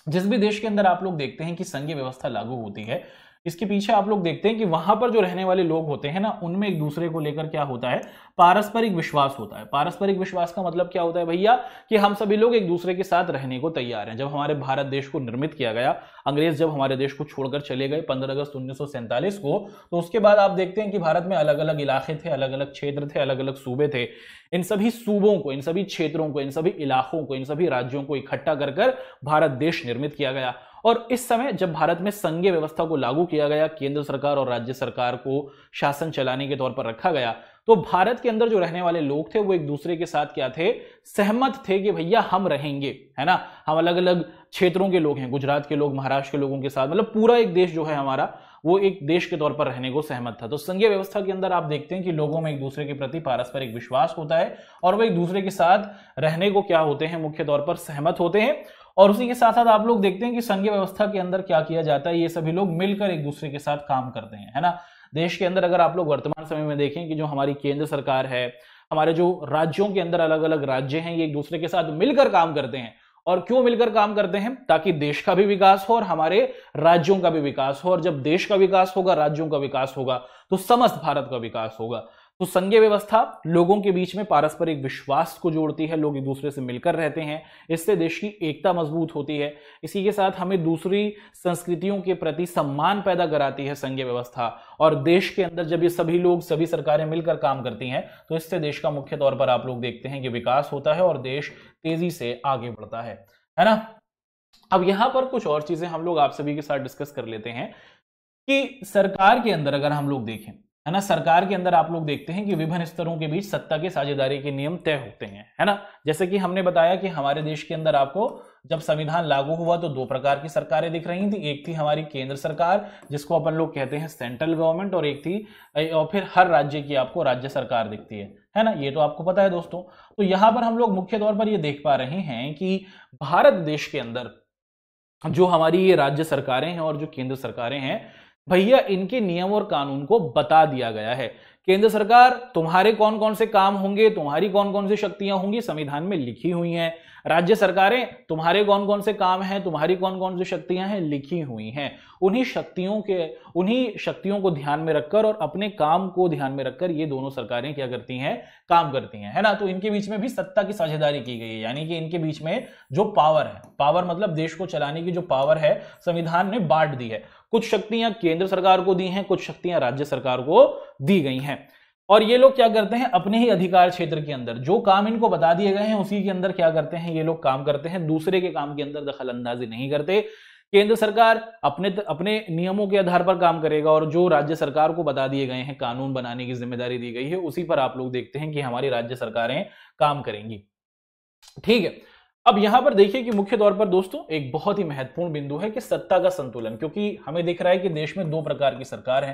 जिस भी देश के अंदर आप लोग देखते हैं कि संघीय व्यवस्था लागू होती है इसके पीछे आप लोग देखते हैं कि वहां पर जो रहने वाले लोग होते हैं ना उनमें एक दूसरे को लेकर क्या होता है पारस्परिक विश्वास होता है पारस्परिक विश्वास का मतलब क्या होता है भैया कि हम सभी लोग एक दूसरे के साथ रहने को तैयार हैं जब हमारे भारत देश को निर्मित किया गया अंग्रेज जब हमारे देश को छोड़कर चले गए पंद्रह अगस्त उन्नीस को तो उसके बाद आप देखते हैं कि भारत में अलग अलग इलाके थे अलग अलग क्षेत्र थे अलग अलग सूबे थे इन सभी सूबों को इन सभी क्षेत्रों को इन सभी इलाकों को इन सभी राज्यों को इकट्ठा कर भारत देश निर्मित किया गया और इस समय जब भारत में संघीय व्यवस्था को लागू किया गया केंद्र सरकार और राज्य सरकार को शासन चलाने के तौर पर रखा गया तो भारत के अंदर जो रहने वाले लोग थे वो एक दूसरे के साथ क्या थे सहमत थे कि भैया हम रहेंगे है ना हम अलग अलग क्षेत्रों के लोग हैं गुजरात के लोग महाराष्ट्र के लोगों के साथ मतलब पूरा एक देश जो है हमारा वो एक देश के तौर पर रहने को सहमत था तो संघीय व्यवस्था के अंदर आप देखते हैं कि लोगों में एक दूसरे के प्रति पारस्परिक विश्वास होता है और वो एक दूसरे के साथ रहने को क्या होते हैं मुख्य तौर पर सहमत होते हैं और उसी के साथ साथ आप लोग देखते हैं कि संघीय व्यवस्था के अंदर क्या किया जाता है ये सभी लोग मिलकर एक दूसरे के साथ काम करते हैं है ना देश के अंदर अगर आप लोग वर्तमान समय में देखें कि जो हमारी केंद्र सरकार है हमारे जो राज्यों के अंदर अलग अलग राज्य हैं ये एक दूसरे के साथ मिलकर काम करते हैं और क्यों मिलकर काम करते हैं ताकि देश का भी विकास हो और हमारे राज्यों का भी विकास हो और जब देश का विकास होगा राज्यों का विकास होगा तो समस्त भारत का विकास होगा तो संघीय व्यवस्था लोगों के बीच में पारस्परिक विश्वास को जोड़ती है लोग एक दूसरे से मिलकर रहते हैं इससे देश की एकता मजबूत होती है इसी के साथ हमें दूसरी संस्कृतियों के प्रति सम्मान पैदा कराती है संघीय व्यवस्था और देश के अंदर जब ये सभी लोग सभी सरकारें मिलकर काम करती हैं तो इससे देश का मुख्य तौर पर आप लोग देखते हैं कि विकास होता है और देश तेजी से आगे बढ़ता है है ना अब यहां पर कुछ और चीजें हम लोग आप सभी के साथ डिस्कस कर लेते हैं कि सरकार के अंदर अगर हम लोग देखें है ना सरकार के अंदर आप लोग देखते हैं कि विभिन्न स्तरों के बीच सत्ता के साझेदारी के नियम तय होते हैं है ना जैसे कि हमने बताया कि हमारे देश के अंदर आपको जब संविधान लागू हुआ तो दो प्रकार की सरकारें दिख रही थी एक थी हमारी केंद्र सरकार जिसको अपन लोग कहते हैं सेंट्रल गवर्नमेंट और एक थी और फिर हर राज्य की आपको राज्य सरकार दिखती है है ना ये तो आपको पता है दोस्तों तो यहाँ पर हम लोग मुख्य तौर पर ये देख पा रहे हैं कि भारत देश के अंदर जो हमारी ये राज्य सरकारें हैं और जो केंद्र सरकारें हैं भैया इनके नियम और कानून को बता दिया गया है केंद्र सरकार तुम्हारे कौन कौन से काम होंगे तुम्हारी कौन कौन सी शक्तियां होंगी संविधान में लिखी हुई हैं राज्य सरकारें तुम्हारे कौन कौन से काम हैं तुम्हारी कौन कौन सी शक्तियां हैं लिखी हुई हैं उन्हीं शक्तियों के उन्हीं शक्तियों को ध्यान में रखकर और अपने काम को ध्यान में रखकर ये दोनों सरकारें क्या करती हैं काम करती हैं है ना तो इनके बीच में भी सत्ता की साझेदारी की गई है यानी कि इनके बीच में जो पावर है पावर मतलब देश को चलाने की जो पावर है संविधान ने बांट दी है कुछ शक्तियां केंद्र सरकार को दी हैं कुछ शक्तियां राज्य सरकार को दी गई हैं और ये लोग क्या करते हैं अपने ही अधिकार क्षेत्र के अंदर जो काम इनको बता दिए गए हैं उसी के अंदर क्या करते हैं ये लोग काम करते हैं दूसरे के काम के अंदर दखल अंदाजी नहीं करते केंद्र सरकार अपने अपने नियमों के आधार पर काम करेगा और जो राज्य सरकार को बता दिए गए हैं कानून बनाने की जिम्मेदारी दी गई है उसी पर आप लोग देखते हैं कि हमारी राज्य सरकारें काम करेंगी ठीक है अब यहां पर देखिए कि मुख्य तौर पर दोस्तों एक बहुत ही महत्वपूर्ण बिंदु है कि सत्ता का संतुलन क्योंकि हमें दिख रहा है कि देश में दो प्रकार की सरकार है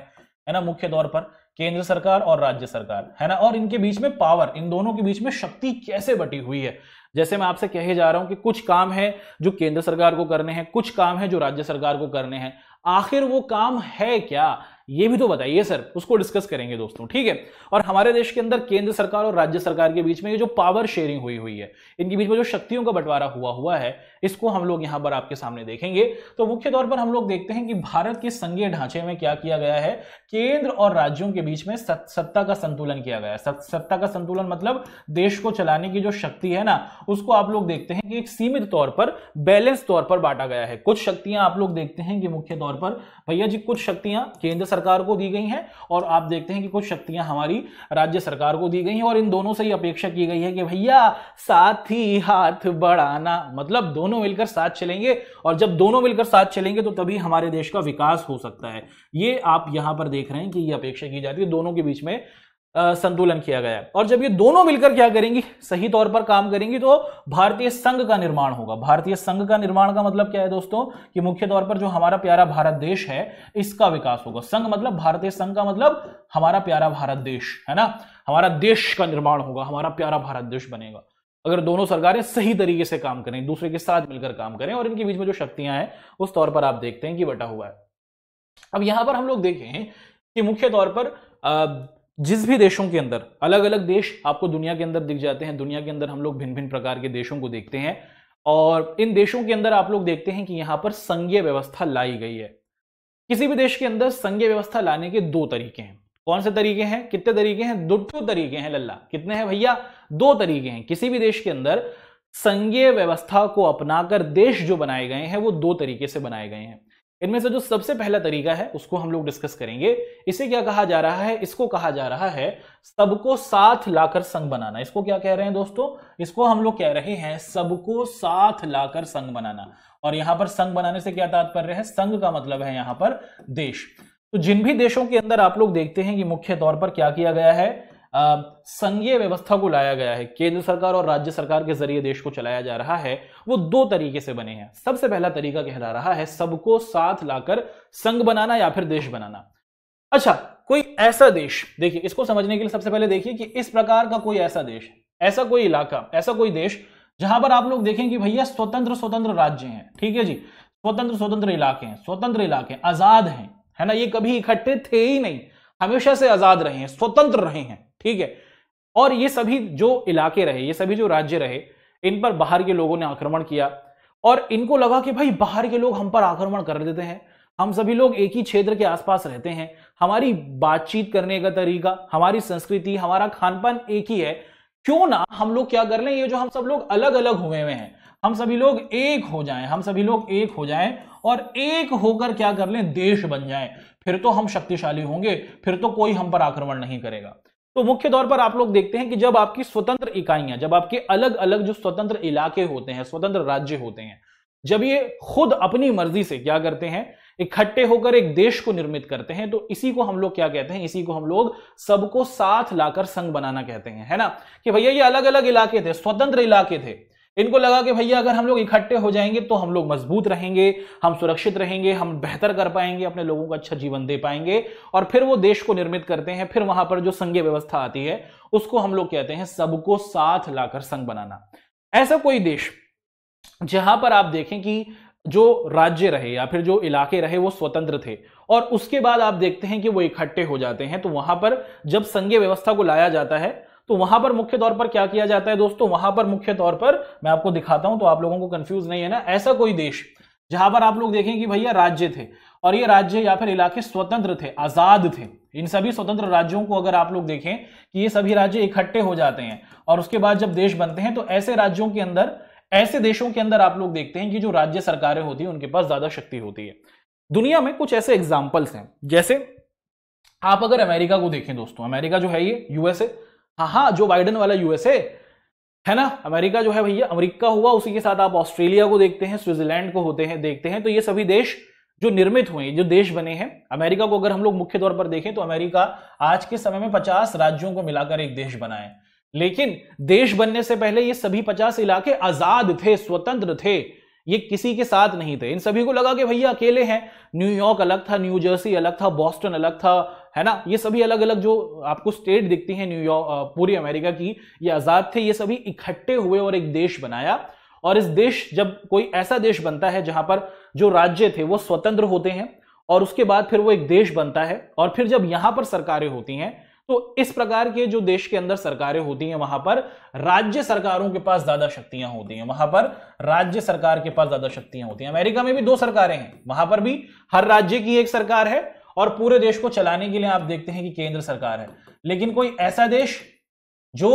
है ना मुख्य तौर पर केंद्र सरकार और राज्य सरकार है ना और इनके बीच में पावर इन दोनों के बीच में शक्ति कैसे बटी हुई है जैसे मैं आपसे कहे जा रहा हूं कि कुछ काम है जो केंद्र सरकार को करने हैं कुछ काम है जो राज्य सरकार को करने हैं आखिर वो काम है क्या ये भी तो बताइए सर उसको डिस्कस करेंगे दोस्तों ठीक है और हमारे देश के अंदर केंद्र सरकार और राज्य सरकार के बीच में ये जो पावर शेयरिंग हुई हुई है इनके बीच में जो शक्तियों का बंटवारा हुआ हुआ है इसको हम लोग यहां पर आपके सामने देखेंगे तो मुख्य तौर पर हम लोग देखते हैं कि भारत के संघीय ढांचे में क्या किया गया है केंद्र और राज्यों के बीच में सत्ता का संतुलन किया गया है सत्ता का संतुलन मतलब देश को चलाने की जो शक्ति है ना उसको आप लोग देखते हैं कि एक सीमित तौर पर बैलेंस तौर पर बांटा गया है कुछ शक्तियां आप लोग देखते हैं कि मुख्य तौर पर भैया जी कुछ शक्तियां केंद्र सरकार को दी गई हैं और आप देखते हैं कि कुछ शक्तियां हमारी राज्य सरकार को दी गई हैं और इन दोनों से ही अपेक्षा की गई है कि भैया साथ ही हाथ बढ़ाना मतलब दोनों मिलकर साथ चलेंगे और जब दोनों मिलकर साथ चलेंगे तो तभी हमारे देश का विकास हो सकता है ये आप यहां पर देख रहे हैं कि ये अपेक्षा की जाती है दोनों के बीच में संतुलन किया गया है और जब ये दोनों मिलकर क्या करेंगी सही तौर पर काम करेंगी तो भारतीय संघ का निर्माण होगा भारतीय संघ का निर्माण का मतलब क्या है दोस्तों कि मुख्य तौर पर जो हमारा प्यारा भारत देश है इसका विकास होगा संघ मतलब भारतीय संघ का मतलब हमारा प्यारा भारत देश है ना हमारा देश का निर्माण होगा हमारा प्यारा भारत देश बनेगा अगर दोनों सरकारें सही तरीके से काम करें दूसरे के साथ मिलकर काम करें और इनके बीच में जो शक्तियां हैं उस तौर पर आप देखते हैं कि बटा हुआ है अब यहां पर हम लोग देखें कि मुख्य तौर पर जिस भी देशों के अंदर अलग अलग देश आपको दुनिया के अंदर दिख जाते हैं दुनिया के अंदर हम लोग भिन्न भिन्न प्रकार के देशों को देखते हैं और इन देशों के अंदर आप लोग देखते हैं कि यहां पर संघीय व्यवस्था लाई गई है किसी भी देश के अंदर संघीय व्यवस्था लाने के दो तरीके हैं कौन से तरीके हैं कितने तरीके हैं दो तरीके हैं लल्ला कितने हैं भैया दो तरीके हैं किसी भी देश के अंदर संघीय व्यवस्था को अपनाकर देश जो बनाए गए हैं वो दो तरीके से बनाए गए हैं इनमें से जो सबसे पहला तरीका है उसको हम लोग डिस्कस करेंगे इसे क्या कहा जा रहा है इसको कहा जा रहा है सबको साथ लाकर संघ बनाना इसको क्या कह रहे हैं दोस्तों इसको हम लोग कह रहे हैं सबको साथ लाकर संघ बनाना और यहां पर संघ बनाने से क्या तात्पर्य है संघ का मतलब है यहां पर देश तो जिन भी देशों के अंदर आप लोग देखते हैं कि मुख्य तौर पर क्या किया गया है संघीय व्यवस्था को लाया गया है केंद्र सरकार और राज्य सरकार के जरिए देश को चलाया जा रहा है वो दो तरीके से बने हैं सबसे पहला तरीका कहला रहा है सबको साथ लाकर संघ बनाना या फिर देश बनाना अच्छा कोई ऐसा देश देखिए इसको समझने के लिए सबसे पहले देखिए कि इस प्रकार का कोई ऐसा देश ऐसा कोई इलाका ऐसा कोई देश जहां पर आप लोग देखें कि भैया स्वतंत्र स्वतंत्र राज्य हैं ठीक है जी स्वतंत्र स्वतंत्र इलाके हैं स्वतंत्र इलाके आजाद हैं है ना ये कभी इकट्ठे थे ही नहीं हमेशा से आजाद रहे हैं स्वतंत्र रहे हैं ठीक है और ये सभी जो इलाके रहे ये सभी जो राज्य रहे इन पर बाहर के लोगों ने आक्रमण किया और इनको लगा कि भाई बाहर के लोग हम पर आक्रमण कर देते हैं हम सभी लोग एक ही क्षेत्र के आसपास रहते हैं हमारी बातचीत करने का तरीका हमारी संस्कृति हमारा खान पान एक ही है क्यों ना हम लोग क्या कर लें ये जो हम सब लोग अलग अलग हुए हुए हैं हम सभी लोग एक हो जाएं हम सभी लोग एक हो जाएं और एक होकर क्या कर लें देश बन जाएं फिर तो हम शक्तिशाली होंगे फिर तो कोई हम पर आक्रमण नहीं करेगा तो मुख्य तौर पर आप लोग देखते हैं कि जब आपकी स्वतंत्र इकाइयां जब आपके अलग अलग जो स्वतंत्र इलाके होते हैं स्वतंत्र राज्य होते हैं जब ये खुद अपनी मर्जी से क्या करते हैं इकट्ठे होकर एक देश को निर्मित करते हैं तो इसी को हम लोग क्या कहते हैं इसी को हम लोग सबको साथ लाकर संघ बनाना कहते हैं है ना कि भैया ये अलग अलग इलाके थे स्वतंत्र इलाके थे इनको लगा कि भैया अगर हम लोग इकट्ठे हो जाएंगे तो हम लोग मजबूत रहेंगे हम सुरक्षित रहेंगे हम बेहतर कर पाएंगे अपने लोगों को अच्छा जीवन दे पाएंगे और फिर वो देश को निर्मित करते हैं फिर वहां पर जो संघीय व्यवस्था आती है उसको हम लोग कहते हैं सबको साथ लाकर संघ बनाना ऐसा कोई देश जहां पर आप देखें कि जो राज्य रहे या फिर जो इलाके रहे वो स्वतंत्र थे और उसके बाद आप देखते हैं कि वो इकट्ठे हो जाते हैं तो वहां पर जब संघीय व्यवस्था को लाया जाता है तो वहां पर मुख्य तौर पर क्या किया जाता है दोस्तों वहां पर मुख्य तौर पर मैं आपको दिखाता हूं तो आप लोगों को कंफ्यूज नहीं है ना ऐसा कोई देश जहां पर आप लोग देखें कि भैया राज्य थे और ये राज्य या फिर इलाके स्वतंत्र थे आजाद थे इन सभी स्वतंत्र राज्यों को अगर आप लोग देखें कि ये सभी राज्य इकट्ठे हो जाते हैं और उसके बाद जब देश बनते हैं तो ऐसे राज्यों के अंदर ऐसे देशों के अंदर आप लोग देखते हैं कि जो राज्य सरकारें होती हैं उनके पास ज्यादा शक्ति होती है दुनिया में कुछ ऐसे एग्जाम्पल्स हैं जैसे आप अगर अमेरिका को देखें दोस्तों अमेरिका जो है ये यूएसए हाँ हाँ जो बाइडन वाला यूएसए है ना अमेरिका जो है भैया अमेरिका हुआ उसी के साथ आप ऑस्ट्रेलिया को देखते हैं स्विट्जरलैंड को होते हैं देखते हैं तो ये सभी देश जो निर्मित हुए जो देश बने हैं अमेरिका को अगर हम लोग मुख्य तौर पर देखें तो अमेरिका आज के समय में पचास राज्यों को मिलाकर एक देश बना है लेकिन देश बनने से पहले ये सभी पचास इलाके आजाद थे स्वतंत्र थे ये किसी के साथ नहीं थे इन सभी को लगा कि भैया अकेले हैं न्यूयॉर्क अलग था न्यूजर्सी अलग था बॉस्टन अलग था है ना ये सभी अलग अलग जो आपको स्टेट दिखती है न्यूयॉर्क पूरी अमेरिका की ये आजाद थे ये सभी इकट्ठे हुए और एक देश बनाया और इस देश जब कोई ऐसा देश बनता है जहां पर जो राज्य थे वो स्वतंत्र होते हैं और उसके बाद फिर वो एक देश बनता है और फिर जब यहां पर सरकारें होती हैं तो इस प्रकार के जो देश के अंदर सरकारें होती हैं वहां पर राज्य सरकारों के पास ज्यादा शक्तियां होती हैं वहां पर राज्य सरकार के पास ज्यादा शक्तियां होती हैं अमेरिका में भी दो सरकारें हैं वहां पर भी हर राज्य की एक सरकार है और पूरे देश को चलाने के लिए आप देखते हैं कि केंद्र सरकार है लेकिन कोई ऐसा देश जो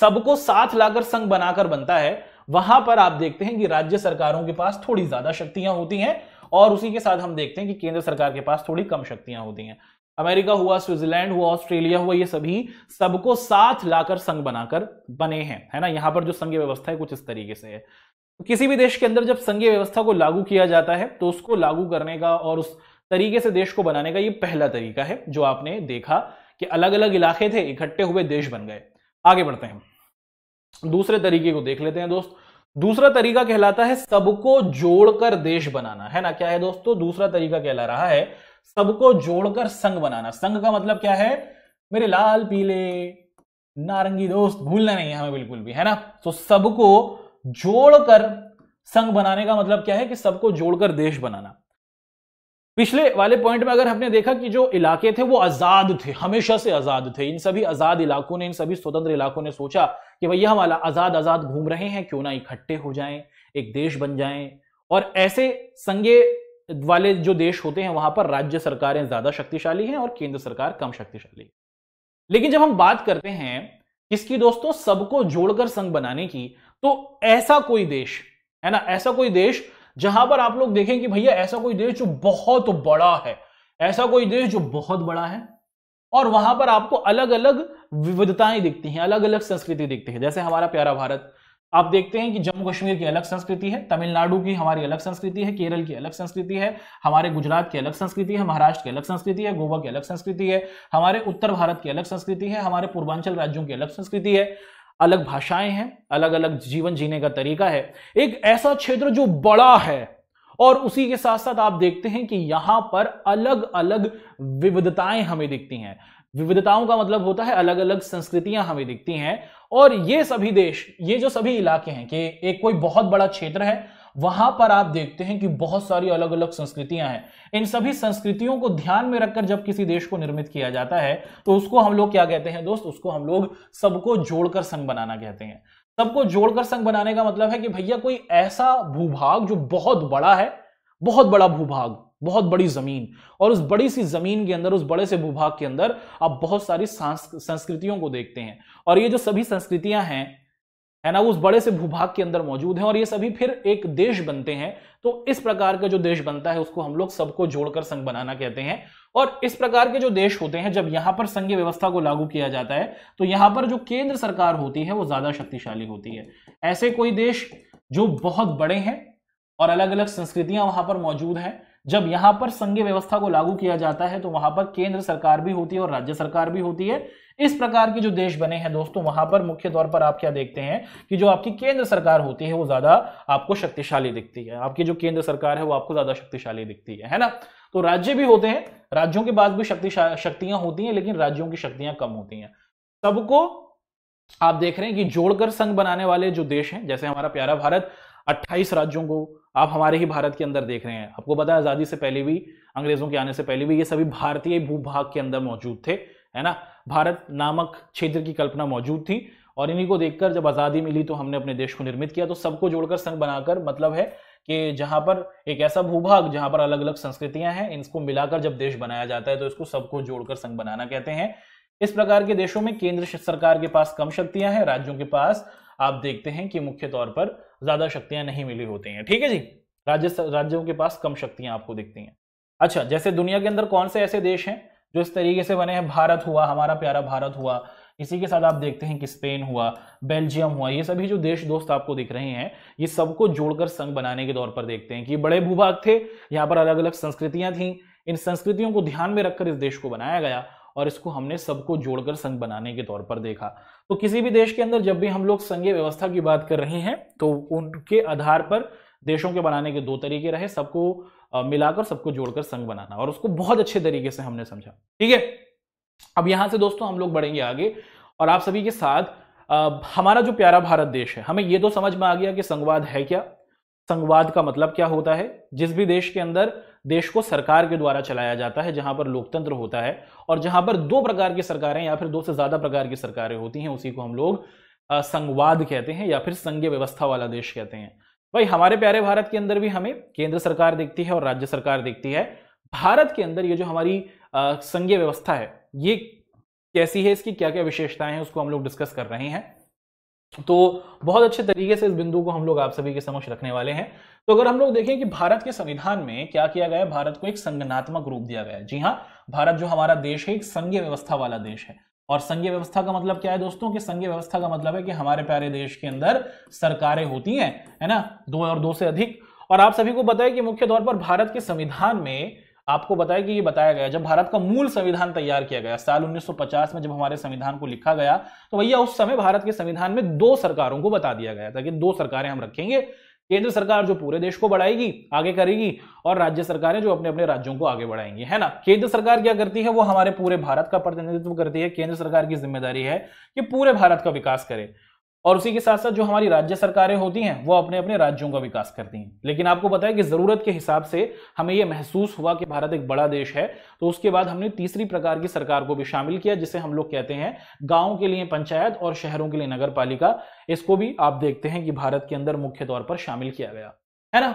सबको साथ लाकर संघ बनाकर बनता है वहां पर आप देखते हैं कि राज्य सरकारों के पास थोड़ी ज्यादा शक्तियां होती हैं और उसी के साथ हम देखते हैं कि केंद्र सरकार के पास थोड़ी कम शक्तियां होती हैं अमेरिका हुआ स्विट्जरलैंड हुआ ऑस्ट्रेलिया हुआ ये सभी सबको साथ लाकर संघ बनाकर बने हैं है ना यहां पर जो संघीय व्यवस्था है कुछ इस तरीके से है तो किसी भी देश के अंदर जब संघीय व्यवस्था को लागू किया जाता है तो उसको लागू करने का और उस तरीके से देश को बनाने का ये पहला तरीका है जो आपने देखा कि अलग अलग इलाके थे इकट्ठे हुए देश बन गए आगे बढ़ते हैं दूसरे तरीके को देख लेते हैं दोस्त दूसरा तरीका कहलाता है सबको जोड़कर देश बनाना है ना क्या है दोस्तों तो दूसरा तरीका कहला रहा है सबको जोड़कर संघ बनाना संघ का मतलब क्या है मेरे लाल पीले नारंगी दोस्त भूलना नहीं है हमें बिल्कुल भी है ना तो सबको जोड़कर संघ बनाने का मतलब क्या है कि सबको जोड़कर देश बनाना पिछले वाले पॉइंट में अगर हमने देखा कि जो इलाके थे वो आजाद थे हमेशा से आजाद थे इन सभी आजाद इलाकों ने इन सभी स्वतंत्र इलाकों ने सोचा कि भैया हम आजाद आजाद घूम रहे हैं क्यों ना इकट्ठे हो जाएं एक देश बन जाएं और ऐसे संगे वाले जो देश होते हैं वहां पर राज्य सरकारें ज्यादा शक्तिशाली हैं और केंद्र सरकार कम शक्तिशाली लेकिन जब हम बात करते हैं किसकी दोस्तों सबको जोड़कर संघ बनाने की तो ऐसा कोई देश है ना ऐसा कोई देश जहां पर आप लोग देखें कि भैया ऐसा कोई देश जो बहुत बड़ा है ऐसा कोई देश जो बहुत बड़ा है और वहां पर आपको अलग अलग विविधताएं दिखती हैं अलग अलग संस्कृति दिखती है जैसे हमारा प्यारा भारत आप देखते हैं कि जम्मू कश्मीर की अलग संस्कृति है तमिलनाडु की हमारी अलग संस्कृति है केरल की अलग संस्कृति है हमारे गुजरात की अलग संस्कृति है महाराष्ट्र की अलग संस्कृति है गोवा की अलग संस्कृति है हमारे उत्तर भारत की अलग संस्कृति है हमारे पूर्वांचल राज्यों की अलग संस्कृति है अलग भाषाएं हैं अलग अलग जीवन जीने का तरीका है एक ऐसा क्षेत्र जो बड़ा है और उसी के साथ साथ आप देखते हैं कि यहां पर अलग अलग विविधताएं हमें दिखती हैं विविधताओं का मतलब होता है अलग अलग संस्कृतियां हमें दिखती हैं और ये सभी देश ये जो सभी इलाके हैं कि एक कोई बहुत बड़ा क्षेत्र है वहां पर आप देखते हैं कि बहुत सारी अलग अलग संस्कृतियां हैं इन सभी संस्कृतियों को ध्यान में रखकर जब किसी देश को निर्मित किया जाता है तो उसको हम लोग क्या कहते हैं दोस्त उसको हम लोग सबको जोड़कर संघ बनाना कहते हैं सबको जोड़कर संघ बनाने का मतलब है कि भैया कोई ऐसा भूभाग जो बहुत बड़ा है बहुत बड़ा भूभाग बहुत बड़ी जमीन और उस बड़ी सी जमीन के अंदर उस बड़े से भूभाग के अंदर आप बहुत सारी संस्कृतियों को देखते हैं और ये जो सभी संस्कृतियां हैं है ना उस बड़े से भूभाग के अंदर मौजूद हैं और ये सभी फिर एक देश बनते हैं तो इस प्रकार का जो देश बनता है उसको हम लोग सबको जोड़कर संघ बनाना कहते हैं और इस प्रकार के जो देश होते हैं जब यहां पर संघीय व्यवस्था को लागू किया जाता है तो यहां पर जो केंद्र सरकार होती है वो ज्यादा शक्तिशाली होती है ऐसे कोई देश जो बहुत बड़े हैं और अलग अलग संस्कृतियां वहां पर मौजूद हैं जब यहां पर संघीय व्यवस्था को लागू किया जाता है तो वहां पर केंद्र सरकार भी होती है और राज्य सरकार भी होती है इस प्रकार के जो देश बने हैं दोस्तों वहां पर मुख्य तौर पर आप क्या देखते हैं कि जो आपकी केंद्र सरकार होती है वो ज्यादा आपको शक्तिशाली दिखती है आपकी जो केंद्र सरकार है वो आपको ज्यादा शक्तिशाली दिखती है है ना तो राज्य भी होते हैं राज्यों के पास भी शक्ति शक्तियां होती हैं लेकिन राज्यों की शक्तियां कम होती हैं सबको आप देख रहे हैं कि जोड़कर संघ बनाने वाले जो देश हैं जैसे हमारा प्यारा भारत 28 राज्यों को आप हमारे ही भारत के अंदर देख रहे हैं आपको पता है आज़ादी से पहले भी अंग्रेजों के आने से पहले भी ये सभी भारतीय भूभाग के अंदर मौजूद थे है ना भारत नामक क्षेत्र की कल्पना मौजूद थी और इन्हीं को देखकर जब आज़ादी मिली तो हमने अपने देश को निर्मित किया तो सबको जोड़कर संघ बनाकर मतलब है कि जहां पर एक ऐसा भूभाग जहां पर अलग अलग संस्कृतियां हैं इनको मिलाकर जब देश बनाया जाता है तो इसको सबको जोड़कर संघ बनाना कहते हैं इस प्रकार के देशों में केंद्र सरकार के पास कम शक्तियां हैं राज्यों के पास आप देखते हैं कि मुख्य तौर पर ज्यादा शक्तियां नहीं मिली होती हैं ठीक है जी राज्य राज्यों के पास कम शक्तियां आपको दिखती हैं अच्छा जैसे दुनिया के अंदर कौन से ऐसे देश हैं जो इस तरीके से बने हैं भारत हुआ हमारा प्यारा भारत हुआ इसी के साथ आप देखते हैं कि स्पेन हुआ बेल्जियम हुआ ये सभी जो देश दोस्त आपको दिख रहे हैं ये सबको जोड़कर संघ बनाने के तौर पर देखते हैं कि बड़े भूभाग थे यहाँ पर अलग अलग संस्कृतियां थीं इन संस्कृतियों को ध्यान में रखकर इस देश को बनाया गया और इसको हमने सबको जोड़कर संघ बनाने के तौर पर देखा तो किसी भी देश के अंदर जब भी हम लोग संघीय व्यवस्था की बात कर रहे हैं तो उनके आधार पर देशों के बनाने के दो तरीके रहे सबको मिलाकर सबको जोड़कर संघ बनाना और उसको बहुत अच्छे तरीके से हमने समझा ठीक है अब यहां से दोस्तों हम लोग बढ़ेंगे आगे और आप सभी के साथ हमारा जो प्यारा भारत देश है हमें ये तो समझ में आ गया कि संघवाद है क्या संघवाद का मतलब क्या होता है जिस भी देश के अंदर देश को सरकार के द्वारा चलाया जाता है जहां पर लोकतंत्र होता है और जहां पर दो प्रकार की सरकारें या फिर दो से ज्यादा प्रकार की सरकारें होती हैं उसी को हम लोग संघवाद कहते हैं या फिर संघीय व्यवस्था वाला देश कहते हैं भाई हमारे प्यारे भारत के अंदर भी हमें केंद्र सरकार देखती है और राज्य सरकार देखती है भारत के अंदर ये जो हमारी संघीय व्यवस्था है ये कैसी है इसकी क्या क्या विशेषताएं हैं उसको हम लोग डिस्कस कर रहे हैं तो बहुत अच्छे तरीके से इस बिंदु को हम लोग आप सभी के समक्ष रखने वाले हैं तो अगर हम लोग देखें कि भारत के संविधान में क्या किया गया है भारत को एक संगनात्मक रूप दिया गया है जी हाँ भारत जो हमारा देश है एक संघीय व्यवस्था वाला देश है और संघीय व्यवस्था का मतलब क्या है दोस्तों कि संघीय व्यवस्था का मतलब है कि हमारे प्यारे देश के अंदर सरकारें होती हैं है ना दो और दो से अधिक और आप सभी को बताए कि मुख्य तौर पर भारत के संविधान में आपको बताया कि ये बताया गया जब भारत का मूल संविधान तैयार किया गया साल 1950 में जब हमारे संविधान को लिखा गया तो भैया उस समय भारत के संविधान में दो सरकारों को बता दिया गया था कि दो सरकारें हम रखेंगे केंद्र सरकार जो पूरे देश को बढ़ाएगी आगे करेगी और राज्य सरकारें जो अपने अपने राज्यों को आगे बढ़ाएंगी है ना केंद्र सरकार क्या करती है वो हमारे पूरे भारत का प्रतिनिधित्व करती है केंद्र सरकार की जिम्मेदारी है कि पूरे भारत का विकास करे और उसी के साथ साथ जो हमारी राज्य सरकारें होती हैं वो अपने अपने राज्यों का विकास करती हैं लेकिन आपको पता है कि ज़रूरत के हिसाब से हमें ये महसूस हुआ कि भारत एक बड़ा देश है तो उसके बाद हमने तीसरी प्रकार की सरकार को भी शामिल किया जिसे हम लोग कहते हैं गांव के लिए पंचायत और शहरों के लिए नगर पालिका इसको भी आप देखते हैं कि भारत के अंदर मुख्य तौर पर शामिल किया गया है ना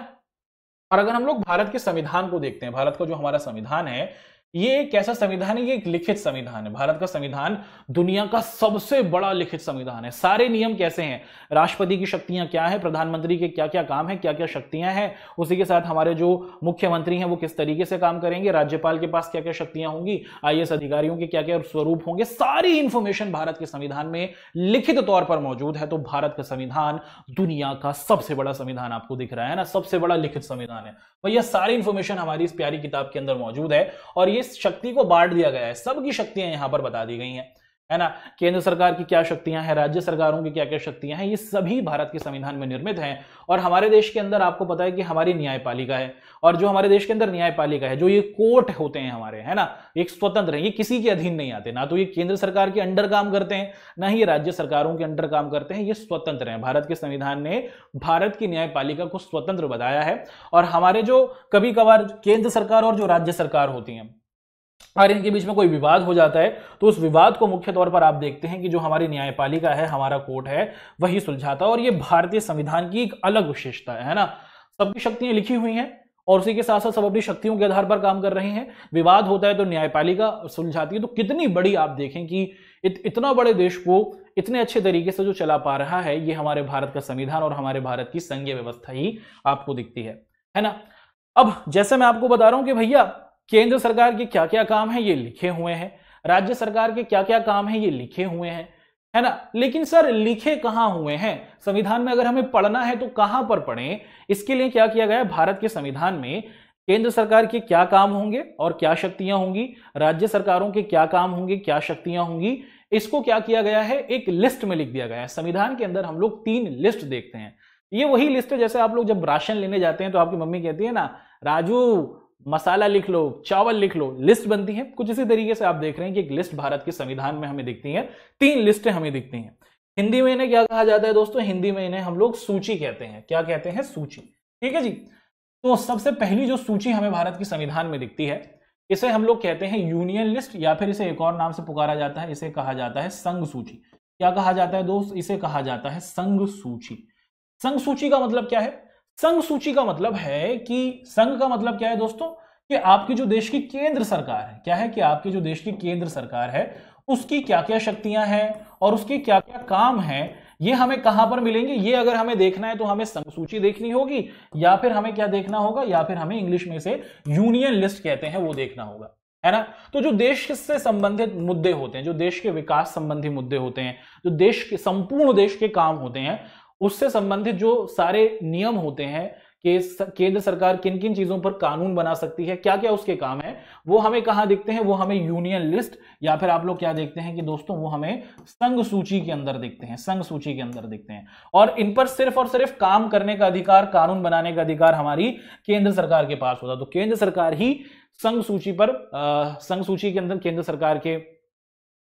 और अगर हम लोग भारत के संविधान को देखते हैं भारत का जो हमारा संविधान है ये एक ऐसा संविधान है ये एक लिखित संविधान है भारत का संविधान दुनिया का सबसे बड़ा लिखित संविधान है सारे नियम कैसे हैं राष्ट्रपति की शक्तियां क्या है प्रधानमंत्री के क्या क्या काम है क्या क्या शक्तियां हैं उसी के साथ हमारे जो मुख्यमंत्री हैं वो किस तरीके से काम करेंगे राज्यपाल के पास क्या क्या शक्तियां होंगी आई अधिकारियों के क्या क्या स्वरूप होंगे सारी इंफॉर्मेशन भारत के संविधान में लिखित तौर पर मौजूद है तो भारत का संविधान दुनिया का सबसे बड़ा संविधान आपको दिख रहा है ना सबसे बड़ा लिखित संविधान है भैया सारी इन्फॉर्मेशन हमारी इस प्यारी किताब के अंदर मौजूद है और ये शक्ति को बांट दिया गया है सबकी शक्तियां यहां पर बता दी गई हैं है ना केंद्र सरकार की क्या शक्तियां हैं राज्य सरकारों की क्या क्या शक्तियां हैं ये सभी भारत के संविधान में निर्मित हैं और हमारे देश के अंदर आपको पता है कि हमारी न्यायपालिका है और जो हमारे देश के अंदर न्यायपालिका है जो ये कोर्ट होते हैं हमारे है ना एक स्वतंत्र है ये किसी के अधीन नहीं आते ना तो ये केंद्र सरकार के अंडर काम करते हैं ना ही राज्य सरकारों के अंडर काम करते हैं ये स्वतंत्र है भारत के संविधान ने भारत की न्यायपालिका को स्वतंत्र बताया है और हमारे जो कभी कभार केंद्र सरकार और जो राज्य सरकार होती है और इनके बीच में कोई विवाद हो जाता है तो उस विवाद को मुख्य तौर पर आप देखते हैं कि जो हमारी न्यायपालिका है हमारा कोर्ट है वही सुलझाता है और ये भारतीय संविधान की एक अलग विशेषता है, ना सबकी शक्तियां लिखी हुई हैं और उसी के साथ साथ सब अपनी शक्तियों के आधार पर काम कर रहे हैं विवाद होता है तो न्यायपालिका सुलझाती है तो कितनी बड़ी आप देखें कि इत, इतना बड़े देश को इतने अच्छे तरीके से जो चला पा रहा है ये हमारे भारत का संविधान और हमारे भारत की संघीय व्यवस्था ही आपको दिखती है है ना अब जैसे मैं आपको बता रहा हूं कि भैया केंद्र सरकार के क्या क्या काम है ये लिखे हुए हैं राज्य सरकार के क्या क्या काम है ये लिखे हुए हैं है ना लेकिन सर लिखे कहाँ हुए हैं संविधान में अगर हमें पढ़ना है तो कहां पर पढ़ें इसके लिए क्या किया गया है भारत के संविधान में केंद्र सरकार के क्या काम होंगे और क्या शक्तियां होंगी राज्य सरकारों के क्या काम होंगे क्या शक्तियां होंगी इसको क्या किया गया है एक लिस्ट में लिख दिया गया है संविधान के अंदर हम लोग तीन लिस्ट देखते हैं ये वही लिस्ट है जैसे आप लोग जब राशन लेने जाते हैं तो आपकी मम्मी कहती है ना राजू मसाला लिख लो चावल लिख लो लिस्ट बनती है कुछ इसी तरीके से आप देख रहे हैं कि एक लिस्ट भारत के संविधान में हमें दिखती है तीन लिस्टें हमें दिखती हैं हिंदी में इन्हें क्या कहा जाता है दोस्तों हिंदी में इन्हें हम लोग सूची कहते हैं क्या कहते हैं सूची ठीक है जी तो सबसे पहली जो सूची हमें भारत के संविधान में दिखती है इसे हम लोग कहते हैं यूनियन लिस्ट या फिर इसे एक और नाम से पुकारा जाता है इसे कहा जाता है संघ सूची क्या कहा जाता है दोस्त इसे कहा जाता है संघ सूची संघ सूची का मतलब क्या है संघ सूची का मतलब है कि संघ का मतलब क्या है दोस्तों कि आपकी जो देश की केंद्र सरकार है क्या है कि आपकी जो देश की केंद्र सरकार है उसकी क्या क्या शक्तियां हैं और उसके क्या क्या काम है ये हमें कहां पर मिलेंगे ये अगर हमें देखना है तो हमें संघ सूची देखनी होगी या फिर हमें क्या देखना होगा या फिर हमें इंग्लिश में से यूनियन लिस्ट कहते हैं वो देखना होगा है ना तो जो देश से संबंधित मुद्दे होते हैं जो देश के विकास संबंधी मुद्दे होते हैं जो देश के संपूर्ण देश के काम होते हैं उससे संबंधित जो सारे नियम होते हैं कि केंद्र सरकार किन किन चीजों पर कानून बना सकती है क्या क्या उसके काम है वो हमें कहाँ दिखते हैं वो हमें यूनियन लिस्ट या फिर आप लोग क्या देखते हैं कि दोस्तों वो हमें संघ सूची के अंदर देखते हैं संघ सूची के अंदर दिखते हैं और इन पर सिर्फ और सिर्फ काम करने का अधिकार कानून बनाने का अधिकार हमारी केंद्र सरकार के पास होता तो केंद्र सरकार ही संघ सूची पर संघ सूची के अंदर केंद्र सरकार के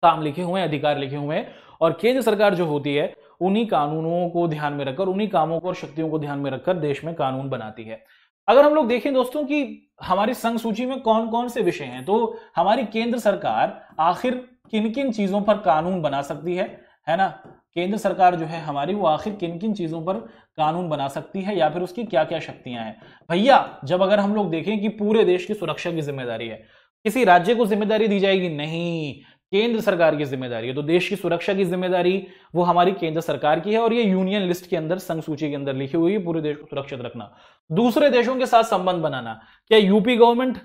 काम लिखे हुए हैं अधिकार लिखे हुए हैं और केंद्र सरकार जो होती है उन्हीं कानूनों को ध्यान में रखकर उन्हीं कामों को और शक्तियों को ध्यान में रखकर देश में कानून बनाती है अगर हम लोग देखें दोस्तों कि हमारी संघ सूची में कौन कौन से विषय हैं तो हमारी केंद्र सरकार आखिर किन किन चीजों पर कानून बना सकती है है ना केंद्र सरकार जो है हमारी वो आखिर किन किन चीजों पर कानून बना सकती है या फिर उसकी क्या क्या शक्तियां हैं भैया जब अगर हम लोग देखें कि पूरे देश की सुरक्षा की जिम्मेदारी है किसी राज्य को जिम्मेदारी दी जाएगी नहीं केंद्र सरकार की जिम्मेदारी है तो देश की सुरक्षा की जिम्मेदारी वो हमारी केंद्र सरकार की है और ये यूनियन लिस्ट के अंदर संघ सूची के अंदर लिखी हुई है पूरे देश को सुरक्षित रखना दूसरे देशों के साथ संबंध बनाना क्या यूपी गवर्नमेंट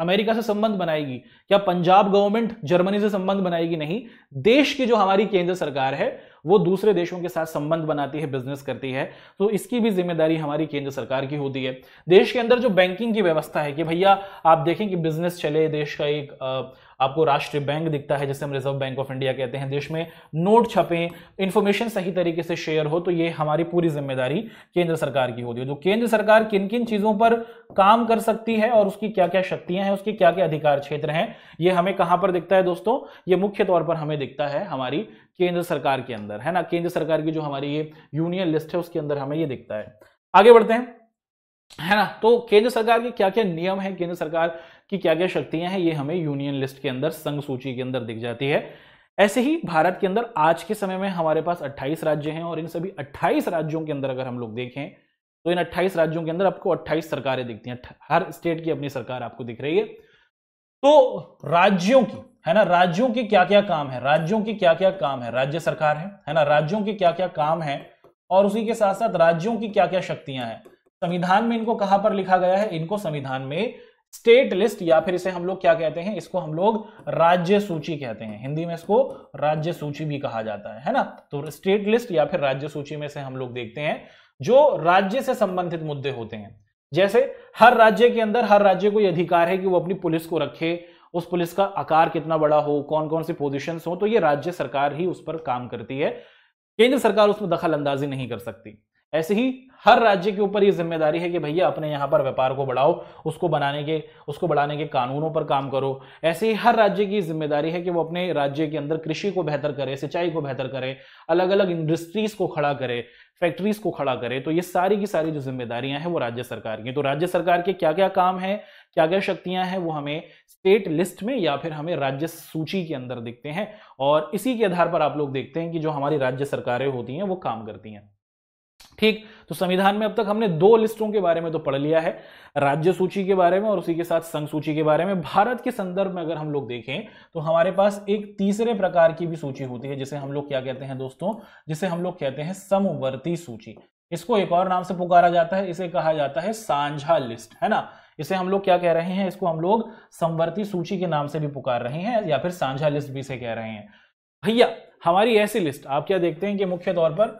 अमेरिका से संबंध बनाएगी क्या पंजाब गवर्नमेंट जर्मनी से संबंध बनाएगी नहीं देश की जो हमारी केंद्र सरकार है वो दूसरे देशों के साथ संबंध बनाती है बिजनेस करती है तो इसकी भी जिम्मेदारी हमारी केंद्र सरकार की होती है देश के अंदर जो बैंकिंग की व्यवस्था है कि भैया आप देखें कि बिजनेस चले देश का एक आपको राष्ट्रीय बैंक दिखता है जिसे हम रिजर्व बैंक ऑफ इंडिया कहते हैं देश में नोट छपें इन्फॉर्मेशन सही तरीके से शेयर हो तो ये हमारी पूरी जिम्मेदारी केंद्र सरकार की होती है जो केंद्र सरकार किन किन चीज़ों पर काम कर सकती है और उसकी क्या क्या शक्तियां हैं उसके क्या क्या अधिकार क्षेत्र हैं ये हमें कहाँ पर दिखता है दोस्तों ये मुख्य तौर पर हमें दिखता है हमारी केंद्र सरकार के अंदर है ना केंद्र सरकार की जो हमारी ये यूनियन लिस्ट है उसके अंदर हमें ये दिखता है आगे बढ़ते हैं है ना तो केंद्र सरकार के क्या क्या नियम है केंद्र सरकार की क्या क्या शक्तियां हैं ये हमें यूनियन लिस्ट के अंदर संघ सूची के अंदर दिख जाती है ऐसे ही भारत के अंदर आज के समय में हमारे पास 28 राज्य हैं और इन सभी 28 राज्यों के अंदर अगर हम लोग देखें तो इन 28 राज्यों के अंदर आपको 28 सरकारें दिखती हैं हर स्टेट की अपनी सरकार आपको दिख रही है तो राज्यों की है ना राज्यों के क्या क्या काम है राज्यों के क्या क्या काम है राज्य सरकार है है ना राज्यों के क्या क्या काम है और उसी के साथ साथ राज्यों की क्या क्या शक्तियां हैं संविधान में इनको कहां पर लिखा गया है इनको संविधान में स्टेट लिस्ट या फिर इसे हम लोग क्या कहते हैं इसको हम लोग राज्य सूची कहते हैं हिंदी में इसको राज्य सूची भी कहा जाता है है ना तो स्टेट लिस्ट या फिर राज्य सूची में से हम लोग देखते हैं जो राज्य से संबंधित मुद्दे होते हैं जैसे हर राज्य के अंदर हर राज्य को यह अधिकार है कि वो अपनी पुलिस को रखे उस पुलिस का आकार कितना बड़ा हो कौन कौन सी पोजिशन हो तो ये राज्य सरकार ही उस पर काम करती है केंद्र सरकार उसमें दखल अंदाजी नहीं कर सकती ऐसे ही हर राज्य के ऊपर ये जिम्मेदारी है कि भैया अपने यहाँ पर व्यापार को बढ़ाओ उसको बनाने के उसको बढ़ाने के कानूनों पर काम करो ऐसे ही हर राज्य की जिम्मेदारी है कि वो अपने राज्य के अंदर कृषि को बेहतर करे सिंचाई को बेहतर करे अलग अलग इंडस्ट्रीज को खड़ा करे फैक्ट्रीज को खड़ा करे तो ये सारी की सारी जो जिम्मेदारियां हैं वो राज्य सरकार की तो राज्य सरकार के क्या क्या काम है क्या क्या शक्तियां हैं वो हमें स्टेट लिस्ट में या फिर हमें राज्य सूची के अंदर देखते हैं और इसी के आधार पर आप लोग देखते हैं कि जो हमारी राज्य सरकारें होती हैं वो काम करती हैं ठीक तो संविधान में अब तक हमने दो लिस्टों के बारे में तो पढ़ लिया है राज्य सूची के बारे में और उसी के साथ संघ सूची के बारे में भारत के संदर्भ में अगर हम लोग देखें तो हमारे पास एक तीसरे प्रकार की भी सूची होती है जिसे हम लोग क्या कहते हैं दोस्तों जिसे हम लोग कहते हैं समवर्ती सूची इसको एक और नाम से पुकारा जाता है इसे कहा जाता है सांझा लिस्ट है ना इसे हम लोग क्या कह रहे हैं इसको हम लोग समवर्ती सूची के नाम से भी पुकार रहे हैं या फिर सांझा लिस्ट भी इसे कह रहे हैं भैया हमारी ऐसी लिस्ट आप क्या देखते हैं कि मुख्य तौर पर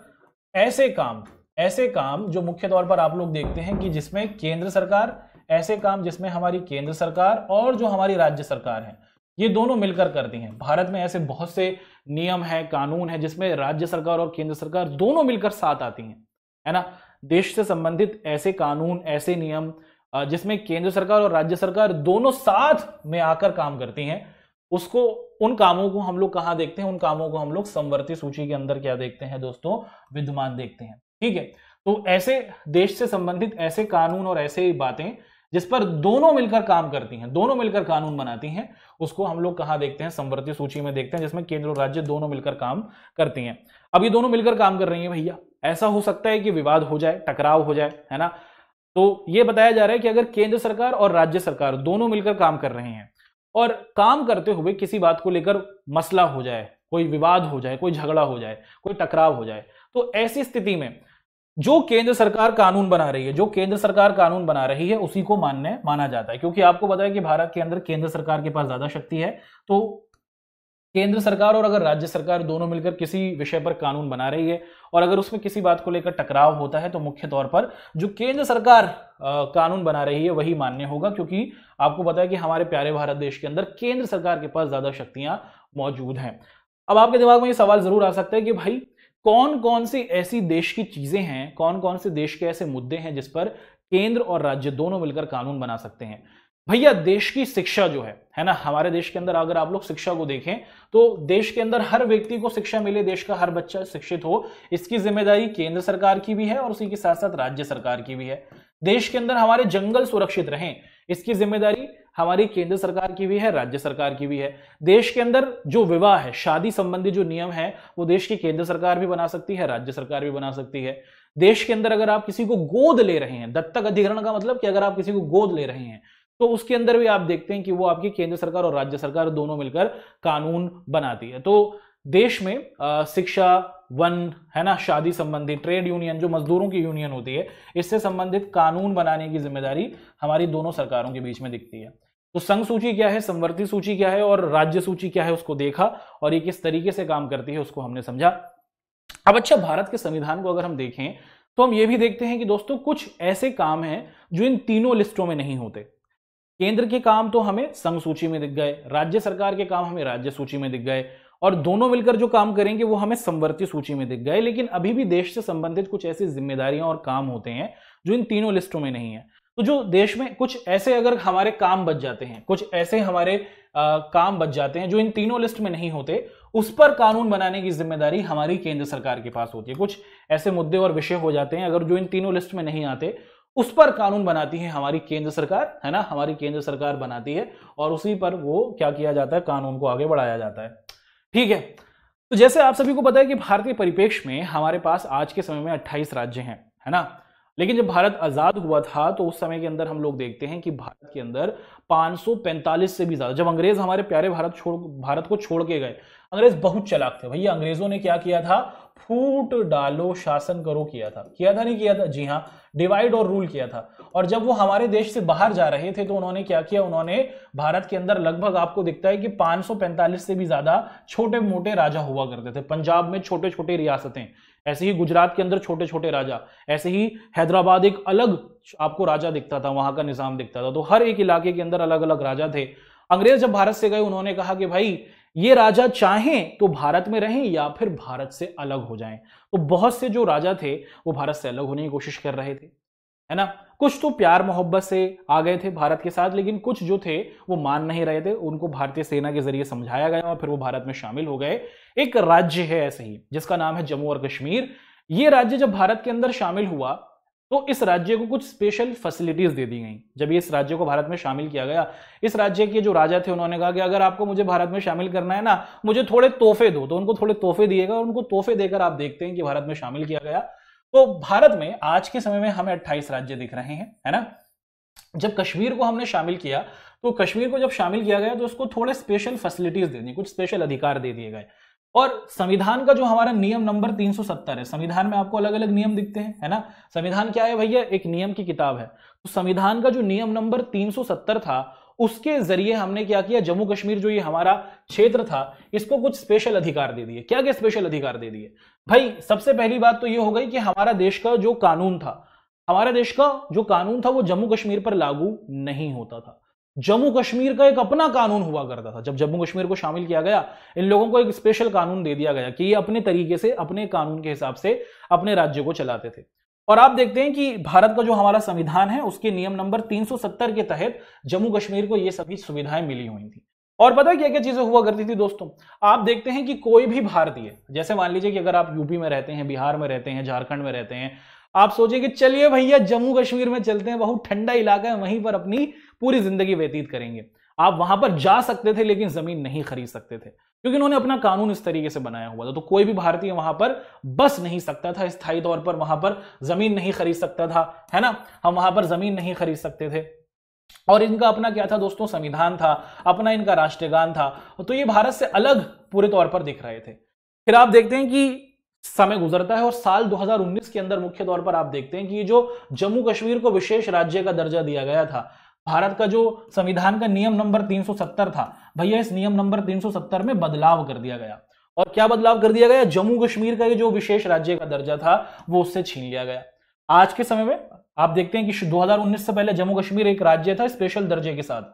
ऐसे काम ऐसे काम जो मुख्य तौर पर आप लोग देखते हैं कि जिसमें केंद्र सरकार ऐसे काम जिसमें हमारी केंद्र सरकार और जो हमारी राज्य सरकार है ये दोनों मिलकर करती हैं भारत में ऐसे बहुत से नियम हैं कानून है जिसमें राज्य सरकार और केंद्र सरकार दोनों मिलकर साथ आती हैं है ना देश से संबंधित ऐसे कानून ऐसे नियम जिसमें केंद्र सरकार और राज्य सरकार दोनों साथ में आकर काम करती हैं उसको उन कामों को हम लोग कहाँ देखते हैं उन कामों को हम लोग संवर्ती सूची के अंदर क्या देखते हैं दोस्तों विद्यमान देखते हैं ठीक है तो ऐसे देश से संबंधित ऐसे कानून और ऐसे बातें जिस पर दोनों मिलकर काम करती हैं दोनों मिलकर कानून बनाती हैं उसको हम लोग कहाँ देखते हैं संवर्ती सूची में देखते हैं जिसमें केंद्र और राज्य दोनों मिलकर काम करती हैं अब ये दोनों मिलकर काम कर रही हैं भैया ऐसा हो सकता है कि विवाद हो जाए टकराव हो जाए है ना तो ये बताया जा रहा है कि अगर केंद्र सरकार और राज्य सरकार दोनों मिलकर काम कर रहे हैं और काम करते हुए किसी बात को लेकर मसला हो जाए कोई विवाद हो जाए कोई झगड़ा हो जाए कोई टकराव हो जाए तो ऐसी स्थिति में जो केंद्र सरकार कानून बना रही है जो केंद्र सरकार कानून बना रही है उसी को मान्य माना जाता है क्योंकि आपको पता है कि भारत के अंदर केंद्र सरकार के पास ज्यादा शक्ति है तो केंद्र सरकार और अगर राज्य सरकार दोनों मिलकर किसी विषय पर कानून बना रही है और अगर उसमें किसी बात को लेकर टकराव होता है तो मुख्य तौर पर जो केंद्र सरकार कानून बना रही है वही मान्य होगा क्योंकि आपको पता है कि हमारे प्यारे भारत देश के अंदर केंद्र सरकार के पास ज्यादा शक्तियां मौजूद हैं अब आपके दिमाग में ये सवाल जरूर आ सकता है कि भाई कौन कौन सी ऐसी देश की चीजें हैं कौन कौन से देश के ऐसे मुद्दे हैं जिस पर केंद्र और राज्य दोनों मिलकर कानून बना सकते हैं भैया देश की शिक्षा जो है है ना हमारे देश के अंदर अगर आप लोग शिक्षा को देखें तो देश के अंदर हर व्यक्ति को शिक्षा मिले देश का हर बच्चा शिक्षित हो इसकी जिम्मेदारी केंद्र सरकार की भी है और उसी के साथ साथ राज्य सरकार की भी है देश के अंदर हमारे जंगल सुरक्षित रहें इसकी जिम्मेदारी हमारी केंद्र सरकार की भी है राज्य सरकार की भी है देश के अंदर जो विवाह है शादी संबंधी जो नियम है वो देश की केंद्र सरकार भी बना सकती है राज्य सरकार भी बना सकती है देश के अंदर अगर आप किसी को गोद ले रहे हैं दत्तक अधिग्रहण का मतलब कि अगर आप किसी को गोद ले रहे हैं तो उसके अंदर भी आप देखते हैं कि वो आपकी केंद्र सरकार और राज्य सरकार दोनों मिलकर कानून बनाती है तो देश में शिक्षा वन है ना शादी संबंधी ट्रेड यूनियन जो मजदूरों की यूनियन होती है इससे संबंधित कानून बनाने की जिम्मेदारी हमारी दोनों सरकारों के बीच में दिखती है तो संघ सूची क्या है संवर्ती सूची क्या है और राज्य सूची क्या है उसको देखा और ये किस तरीके से काम करती है उसको हमने समझा अब अच्छा भारत के संविधान को अगर हम देखें तो हम ये भी देखते हैं कि दोस्तों कुछ ऐसे काम हैं जो इन तीनों लिस्टों में नहीं होते केंद्र के काम तो हमें संघ सूची में दिख गए राज्य सरकार के काम हमें राज्य सूची में दिख गए और दोनों मिलकर जो काम करेंगे वो हमें संवर्ती सूची में दिख गए लेकिन अभी भी देश से संबंधित कुछ ऐसी जिम्मेदारियां और काम होते हैं जो इन तीनों लिस्टों में नहीं है तो जो देश में कुछ ऐसे अगर हमारे काम बच जाते हैं कुछ ऐसे हमारे आ, काम बच जाते हैं जो इन तीनों लिस्ट में नहीं होते उस पर कानून बनाने की जिम्मेदारी हमारी केंद्र सरकार के पास होती है कुछ ऐसे मुद्दे और विषय हो जाते हैं अगर जो इन तीनों लिस्ट में नहीं आते उस पर कानून बनाती है हमारी केंद्र सरकार है ना हमारी केंद्र सरकार बनाती है और उसी पर वो क्या किया जाता है कानून को आगे बढ़ाया जाता है ठीक है तो जैसे आप सभी को पता है कि भारतीय परिपेक्ष में हमारे पास आज के समय में 28 राज्य हैं है ना लेकिन जब भारत आज़ाद हुआ था तो उस समय के अंदर हम लोग देखते हैं कि भारत के अंदर 545 से भी ज़्यादा जब अंग्रेज़ हमारे प्यारे भारत छोड़ भारत को छोड़ के गए अंग्रेज़ बहुत चलाक थे भैया अंग्रेज़ों ने क्या किया था फूट डालो शासन करो किया था किया था नहीं किया था जी हाँ डिवाइड और रूल किया था और जब वो हमारे देश से बाहर जा रहे थे तो उन्होंने क्या किया उन्होंने भारत के अंदर लगभग आपको दिखता है कि 545 से भी ज्यादा छोटे मोटे राजा हुआ करते थे पंजाब में छोटे छोटे रियासतें ऐसे ही गुजरात के अंदर छोटे छोटे राजा ऐसे ही हैदराबाद एक अलग आपको राजा दिखता था वहां का निजाम दिखता था तो हर एक इलाके के अंदर अलग अलग राजा थे अंग्रेज जब भारत से गए उन्होंने कहा कि भाई ये राजा चाहें तो भारत में रहें या फिर भारत से अलग हो जाएं तो बहुत से जो राजा थे वो भारत से अलग होने की कोशिश कर रहे थे है ना कुछ तो प्यार मोहब्बत से आ गए थे भारत के साथ लेकिन कुछ जो थे वो मान नहीं रहे थे उनको भारतीय सेना के जरिए समझाया गया और फिर वो भारत में शामिल हो गए एक राज्य है ऐसे ही जिसका नाम है जम्मू और कश्मीर ये राज्य जब भारत के अंदर शामिल हुआ तो इस राज्य को कुछ स्पेशल फैसिलिटीज दे दी गई जब इस राज्य को भारत में शामिल किया गया इस राज्य के जो राजा थे उन्होंने कहा कि अगर आपको मुझे भारत में शामिल करना है ना मुझे थोड़े तोहफे दो तो उनको थोड़े तोहफे दिएगा और उनको तोहफे देकर आप देखते हैं कि भारत में शामिल किया गया तो भारत में आज के समय में हमें अट्ठाईस राज्य दिख रहे हैं है ना जब कश्मीर को हमने शामिल किया तो कश्मीर को जब शामिल किया गया तो उसको थोड़े स्पेशल फैसिलिटीज दे दी कुछ स्पेशल अधिकार दे दिए गए और संविधान का जो हमारा नियम नंबर 370 है संविधान में आपको अलग अलग नियम दिखते हैं है ना संविधान क्या है भैया एक नियम की किताब है तो संविधान का जो नियम नंबर 370 था उसके जरिए हमने क्या किया जम्मू कश्मीर जो ये हमारा क्षेत्र था इसको कुछ स्पेशल अधिकार दे दिए क्या क्या स्पेशल अधिकार दे दिए भाई सबसे पहली बात तो ये हो गई कि हमारा देश का जो कानून था हमारे देश का जो कानून था वो जम्मू कश्मीर पर लागू नहीं होता था जम्मू कश्मीर का एक अपना कानून हुआ करता था जब जम्मू कश्मीर को शामिल किया गया इन लोगों को एक स्पेशल कानून दे दिया गया कि ये अपने तरीके से अपने कानून के हिसाब से अपने राज्य को चलाते थे और आप देखते हैं कि भारत का जो हमारा संविधान है उसके नियम नंबर 370 के तहत जम्मू कश्मीर को ये सभी सुविधाएं मिली हुई थी और पता क्या क्या चीजें हुआ करती थी दोस्तों आप देखते हैं कि कोई भी भारतीय जैसे मान लीजिए कि अगर आप यूपी में रहते हैं बिहार में रहते हैं झारखंड में रहते हैं आप सोचिए कि चलिए भैया जम्मू कश्मीर में चलते हैं बहुत ठंडा इलाका है वहीं पर अपनी पूरी जिंदगी व्यतीत करेंगे आप वहां पर जा सकते थे लेकिन जमीन नहीं खरीद सकते थे क्योंकि उन्होंने अपना कानून इस तरीके से बनाया हुआ था तो कोई भी भारतीय वहां पर बस नहीं सकता था स्थायी तौर पर वहां पर जमीन नहीं खरीद सकता था है ना हम वहां पर जमीन नहीं खरीद सकते थे और इनका अपना क्या था दोस्तों संविधान था अपना इनका राष्ट्रगान था तो ये भारत से अलग पूरे तौर पर दिख रहे थे फिर आप देखते हैं कि समय गुजरता है और साल 2019 के अंदर मुख्य तौर पर आप देखते हैं कि ये जो जम्मू कश्मीर को विशेष राज्य का दर्जा दिया गया था भारत का जो संविधान का नियम नंबर 370 था भैया इस नियम नंबर 370 में बदलाव कर दिया गया और क्या बदलाव कर दिया गया जम्मू कश्मीर का ये जो विशेष राज्य का दर्जा था वो उससे छीन लिया गया आज के समय में आप देखते हैं कि 2019 से पहले जम्मू कश्मीर एक राज्य था स्पेशल दर्जे के साथ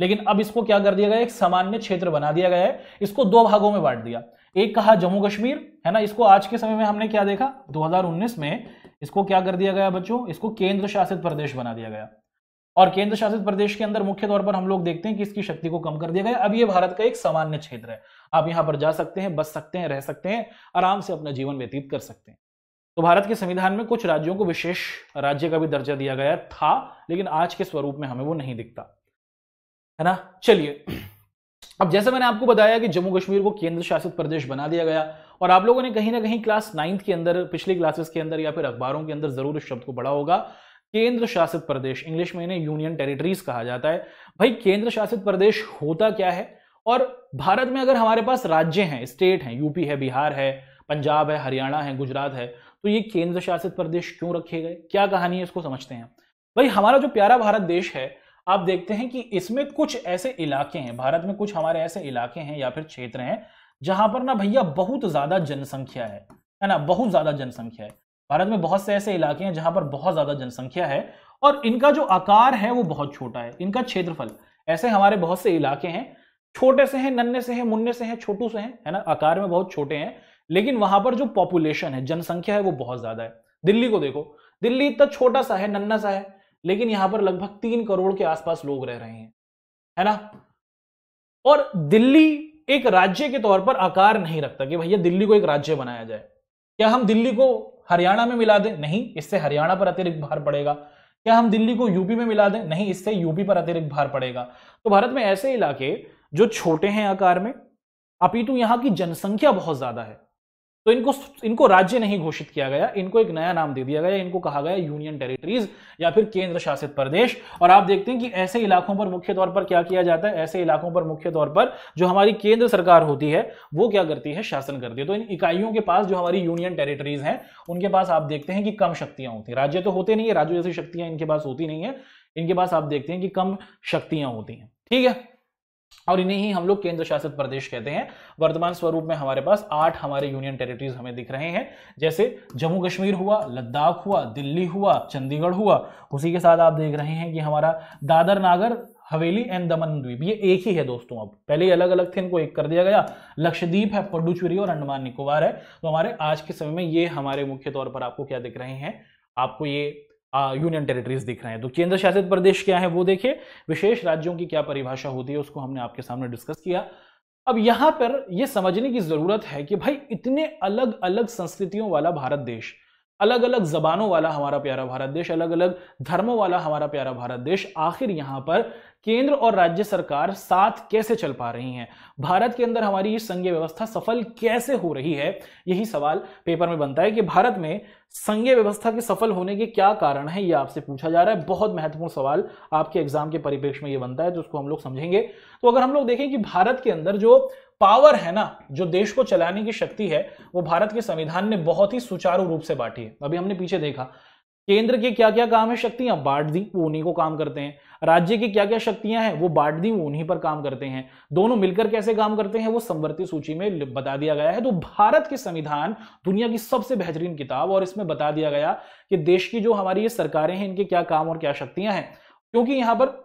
लेकिन अब इसको क्या कर दिया गया एक सामान्य क्षेत्र बना दिया गया है इसको दो भागों में बांट दिया एक कहा जम्मू कश्मीर है ना इसको आज के समय में हमने क्या देखा 2019 में इसको क्या कर दिया गया बच्चों इसको केंद्र शासित प्रदेश बना दिया गया और केंद्र शासित प्रदेश के अंदर मुख्य तौर पर हम लोग देखते हैं कि इसकी शक्ति को कम कर दिया गया अब ये भारत का एक सामान्य क्षेत्र है आप यहां पर जा सकते हैं बस सकते हैं रह सकते हैं आराम से अपना जीवन व्यतीत कर सकते हैं तो भारत के संविधान में कुछ राज्यों को विशेष राज्य का भी दर्जा दिया गया था लेकिन आज के स्वरूप में हमें वो नहीं दिखता है ना चलिए अब जैसे मैंने आपको बताया कि जम्मू कश्मीर को केंद्र शासित प्रदेश बना दिया गया और आप लोगों ने कहीं ना कहीं क्लास नाइन्थ के अंदर पिछली क्लासेस के अंदर या फिर अखबारों के अंदर जरूर इस शब्द को पढ़ा होगा केंद्र शासित प्रदेश इंग्लिश में इन्हें यूनियन टेरिटरीज कहा जाता है भाई केंद्र शासित प्रदेश होता क्या है और भारत में अगर हमारे पास राज्य हैं स्टेट हैं यूपी है बिहार है पंजाब है हरियाणा है गुजरात है तो ये केंद्र शासित प्रदेश क्यों रखे गए क्या कहानी है इसको समझते हैं भाई हमारा जो प्यारा भारत देश है आप देखते हैं कि इसमें कुछ ऐसे इलाके हैं भारत में कुछ हमारे ऐसे इलाके हैं या फिर क्षेत्र हैं जहां पर ना भैया बहुत ज्यादा जनसंख्या है है ना बहुत ज्यादा जनसंख्या है भारत में बहुत से ऐसे इलाके हैं जहां पर बहुत ज्यादा जनसंख्या है और इनका जो आकार है वो बहुत छोटा है इनका क्षेत्रफल ऐसे हमारे बहुत से इलाके हैं छोटे से हैं नन्हे से हैं मुन्ने से हैं छोटू से हैं है ना आकार में बहुत छोटे हैं लेकिन वहां पर जो पॉपुलेशन है जनसंख्या है वो बहुत ज्यादा है दिल्ली को देखो दिल्ली इतना छोटा सा है नन्ना सा है लेकिन यहां पर लगभग तीन करोड़ के आसपास लोग रह रहे हैं है ना और दिल्ली एक राज्य के तौर पर आकार नहीं रखता कि भैया दिल्ली को एक राज्य बनाया जाए क्या हम दिल्ली को हरियाणा में मिला दें नहीं इससे हरियाणा पर अतिरिक्त भार पड़ेगा क्या हम दिल्ली को यूपी में मिला दें नहीं इससे यूपी पर अतिरिक्त भार पड़ेगा तो भारत में ऐसे इलाके जो छोटे हैं आकार में अपितु यहाँ की जनसंख्या बहुत ज्यादा है तो इनको इनको राज्य नहीं घोषित किया गया इनको एक नया नाम दे दिया गया इनको कहा गया यूनियन टेरिटरीज या फिर केंद्र शासित प्रदेश और आप देखते हैं कि ऐसे इलाकों पर मुख्य तौर पर क्या किया जाता है ऐसे इलाकों पर मुख्य तौर पर जो हमारी केंद्र सरकार होती है वो क्या करती है शासन करती है तो इन इकाइयों के पास जो हमारी यूनियन टेरिटरीज हैं उनके पास आप देखते हैं कि कम शक्तियां होती हैं राज्य तो होते नहीं है राज्य जैसी शक्तियां इनके पास होती नहीं है इनके पास आप देखते हैं कि कम शक्तियां होती हैं ठीक है और इन्हें ही हम लोग केंद्र शासित प्रदेश कहते हैं वर्तमान स्वरूप में हमारे पास आठ हमारे यूनियन टेरिटरीज हमें दिख रहे हैं जैसे जम्मू कश्मीर हुआ लद्दाख हुआ दिल्ली हुआ चंडीगढ़ हुआ उसी के साथ आप देख रहे हैं कि हमारा दादर नागर हवेली एंड दमन द्वीप ये एक ही है दोस्तों अब पहले अलग अलग थे इनको एक कर दिया गया लक्षद्वीप है पुडुचेरी और अंडमान निकोबार है तो हमारे आज के समय में ये हमारे मुख्य तौर पर आपको क्या दिख रहे हैं आपको ये यूनियन टेरिटरीज दिख रहे हैं तो केंद्र शासित प्रदेश क्या है वो देखिए विशेष राज्यों की क्या परिभाषा होती है उसको हमने आपके सामने डिस्कस किया अब यहां पर यह समझने की जरूरत है कि भाई इतने अलग अलग संस्कृतियों वाला भारत देश अलग अलग जबानों वाला हमारा प्यारा भारत देश अलग अलग धर्मों वाला हमारा प्यारा भारत देश आखिर यहाँ पर केंद्र और राज्य सरकार साथ कैसे चल पा रही हैं भारत के अंदर हमारी ये संघीय व्यवस्था सफल कैसे हो रही है यही सवाल पेपर में बनता है कि भारत में संघीय व्यवस्था के सफल होने के क्या कारण है ये आपसे पूछा जा रहा है बहुत महत्वपूर्ण सवाल आपके एग्जाम के परिप्रेक्ष्य में ये बनता है तो उसको हम लोग समझेंगे तो अगर हम लोग देखें कि भारत के अंदर जो पावर है ना जो देश को चलाने की शक्ति है वो भारत के संविधान ने बहुत ही सुचारू रूप से बांटी है अभी हमने पीछे देखा केंद्र के क्या क्या काम है शक्तियां बांट दी वो उन्हीं को काम करते हैं राज्य की क्या क्या शक्तियां हैं वो बांट दी वो उन्हीं पर काम करते हैं दोनों मिलकर कैसे काम करते हैं वो संवर्ती सूची में बता दिया गया है तो भारत के संविधान दुनिया की सबसे बेहतरीन किताब और इसमें बता दिया गया कि देश की जो हमारी ये सरकारें हैं इनके क्या काम और क्या शक्तियां हैं क्योंकि यहां पर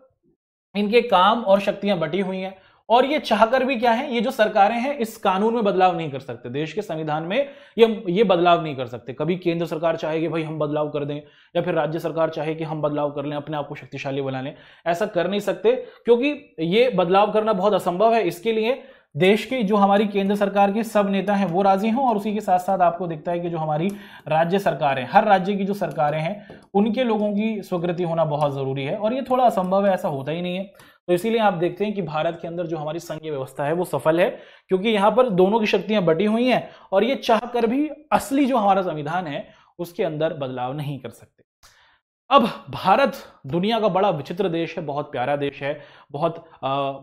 इनके काम और शक्तियां बटी हुई हैं और ये चाहकर भी क्या है ये जो सरकारें हैं इस कानून में बदलाव नहीं कर सकते देश के संविधान में ये ये बदलाव नहीं कर सकते कभी केंद्र सरकार चाहे कि भाई हम बदलाव कर दें या फिर राज्य सरकार चाहे कि हम बदलाव कर लें अपने आप को शक्तिशाली बना लें ऐसा कर नहीं सकते क्योंकि ये बदलाव करना बहुत असंभव है इसके लिए देश की जो हमारी केंद्र सरकार के सब नेता हैं वो राजी हों और उसी के साथ साथ आपको दिखता है कि जो हमारी राज्य सरकारें हर राज्य की जो सरकारें हैं उनके लोगों की स्वीकृति होना बहुत ज़रूरी है और ये थोड़ा असंभव है ऐसा होता ही नहीं है तो इसीलिए आप देखते हैं कि भारत के अंदर जो हमारी संघीय व्यवस्था है वो सफल है क्योंकि यहाँ पर दोनों की शक्तियां बटी हुई हैं और ये चाह कर भी असली जो हमारा संविधान है उसके अंदर बदलाव नहीं कर सकते अब भारत दुनिया का बड़ा विचित्र देश है बहुत प्यारा देश है बहुत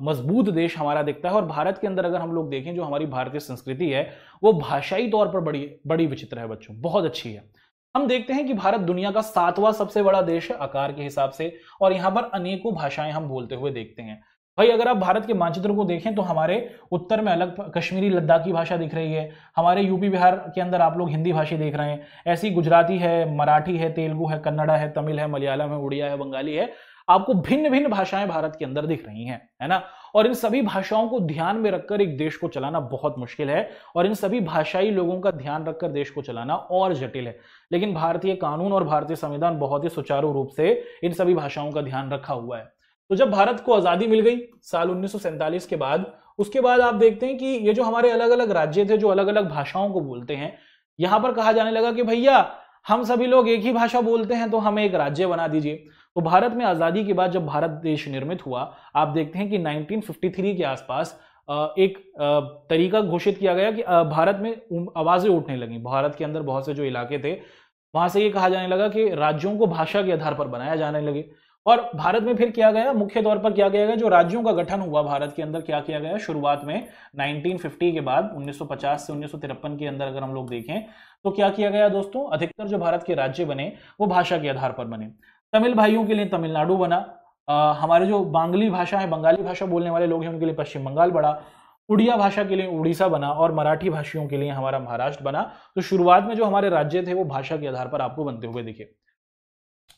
मजबूत देश हमारा दिखता है और भारत के अंदर अगर हम लोग देखें जो हमारी भारतीय संस्कृति है वो भाषाई तौर पर बड़ी बड़ी विचित्र है बच्चों बहुत अच्छी है हम देखते हैं कि भारत दुनिया का सातवां सबसे बड़ा देश है आकार के हिसाब से और यहाँ पर अनेकों भाषाएं हम बोलते हुए देखते हैं भाई अगर आप भारत के मानचित्र को देखें तो हमारे उत्तर में अलग कश्मीरी लद्दाखी भाषा दिख रही है हमारे यूपी बिहार के अंदर आप लोग हिंदी भाषी देख रहे हैं ऐसी गुजराती है मराठी है तेलुगु है कन्नड़ा है तमिल है मलयालम है उड़िया है बंगाली है आपको भिन्न भिन्न भाषाएं भारत के अंदर दिख रही हैं है ना और इन सभी भाषाओं को ध्यान में रखकर एक देश को चलाना बहुत मुश्किल है और इन सभी भाषाई लोगों का ध्यान रखकर देश को चलाना और जटिल है लेकिन भारतीय कानून और भारतीय संविधान बहुत ही सुचारू रूप से इन सभी भाषाओं का ध्यान रखा हुआ है तो जब भारत को आजादी मिल गई साल उन्नीस के बाद उसके बाद आप देखते हैं कि ये जो हमारे अलग अलग राज्य थे जो अलग अलग भाषाओं को बोलते हैं यहां पर कहा जाने लगा कि भैया हम सभी लोग एक ही भाषा बोलते हैं तो हमें एक राज्य बना दीजिए तो भारत में आजादी के बाद जब भारत देश निर्मित हुआ आप देखते हैं कि 1953 के आसपास एक तरीका घोषित किया गया कि भारत में आवाजें उठने लगी भारत के अंदर बहुत से जो इलाके थे वहां से ये कहा जाने लगा कि राज्यों को भाषा के आधार पर बनाया जाने लगे और भारत में फिर क्या गया मुख्य तौर पर किया गया, जो राज्यों का गठन हुआ भारत के अंदर क्या किया गया शुरुआत में 1950 के बाद 1950 से उन्नीस के अंदर अगर हम लोग देखें तो क्या किया गया दोस्तों अधिकतर जो भारत के राज्य बने वो भाषा के आधार पर बने तमिल भाइयों के लिए तमिलनाडु बना आ, हमारे जो बांग्ली भाषा है बंगाली भाषा बोलने वाले लोग हैं उनके लिए पश्चिम बंगाल बड़ा उड़िया भाषा के लिए उड़ीसा बना और मराठी भाषियों के लिए हमारा महाराष्ट्र बना तो शुरुआत में जो हमारे राज्य थे वो भाषा के आधार पर आपको बनते हुए दिखे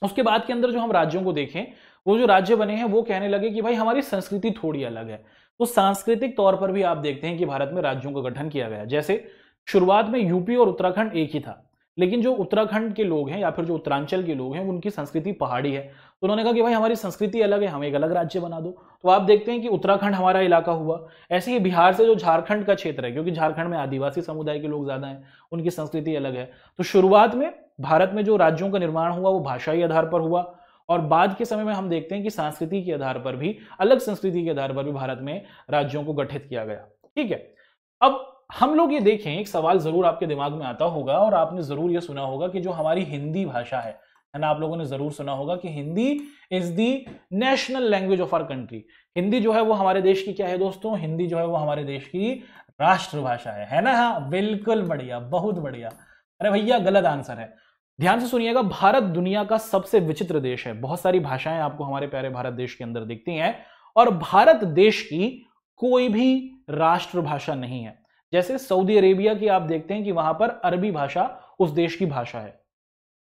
उसके बाद के अंदर जो हम राज्यों को देखें वो जो राज्य बने हैं वो कहने लगे कि भाई हमारी संस्कृति थोड़ी अलग है तो सांस्कृतिक तौर पर भी आप देखते हैं कि भारत में राज्यों का गठन किया गया जैसे शुरुआत में यूपी और उत्तराखंड एक ही था लेकिन जो उत्तराखंड के लोग हैं या फिर जो उत्तरांचल के लोग हैं उनकी संस्कृति पहाड़ी है तो उन्होंने कहा कि भाई हमारी संस्कृति अलग है हम एक अलग राज्य बना दो तो आप देखते हैं कि उत्तराखंड हमारा इलाका हुआ ऐसे ही बिहार से जो झारखंड का क्षेत्र है क्योंकि झारखंड में आदिवासी समुदाय के लोग ज़्यादा हैं उनकी संस्कृति अलग है तो शुरुआत में भारत में जो राज्यों का निर्माण हुआ वो भाषाई आधार पर हुआ और बाद के समय में हम देखते हैं कि संस्कृति के आधार पर भी अलग संस्कृति के आधार पर भी भारत में राज्यों को गठित किया गया ठीक है अब हम लोग ये देखें एक सवाल जरूर आपके दिमाग में आता होगा और आपने जरूर यह सुना होगा कि जो हमारी हिंदी भाषा है ना आप लोगों ने जरूर सुना होगा कि Hindi is the national language of our country Hindi जो है वो हमारे देश की क्या है दोस्तों हिंदी जो है वो हमारे देश की राष्ट्रभाषा है है ना हाँ बिल्कुल बढ़िया बहुत बढ़िया अरे भैया गलत आंसर है ध्यान से सुनिएगा भारत दुनिया का सबसे विचित्र देश है बहुत सारी भाषाएं आपको हमारे प्यारे भारत देश के अंदर दिखती हैं और भारत देश की कोई भी राष्ट्रभाषा नहीं है जैसे सऊदी अरेबिया की आप देखते हैं कि वहां पर अरबी भाषा उस देश की भाषा है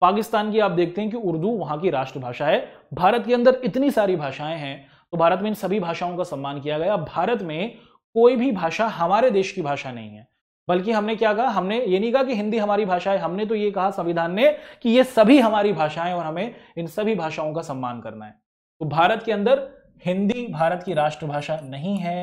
पाकिस्तान की आप देखते हैं कि उर्दू वहां की राष्ट्रभाषा है भारत के अंदर इतनी सारी भाषाएं हैं तो भारत में इन सभी भाषाओं का सम्मान किया गया भारत में कोई भी भाषा हमारे देश की भाषा नहीं है बल्कि हमने क्या कहा हमने ये नहीं कहा कि हिंदी हमारी भाषा है हमने तो ये कहा संविधान ने कि ये सभी हमारी भाषाएं और हमें इन सभी भाषाओं का सम्मान करना है तो भारत के अंदर हिंदी भारत की राष्ट्रभाषा नहीं है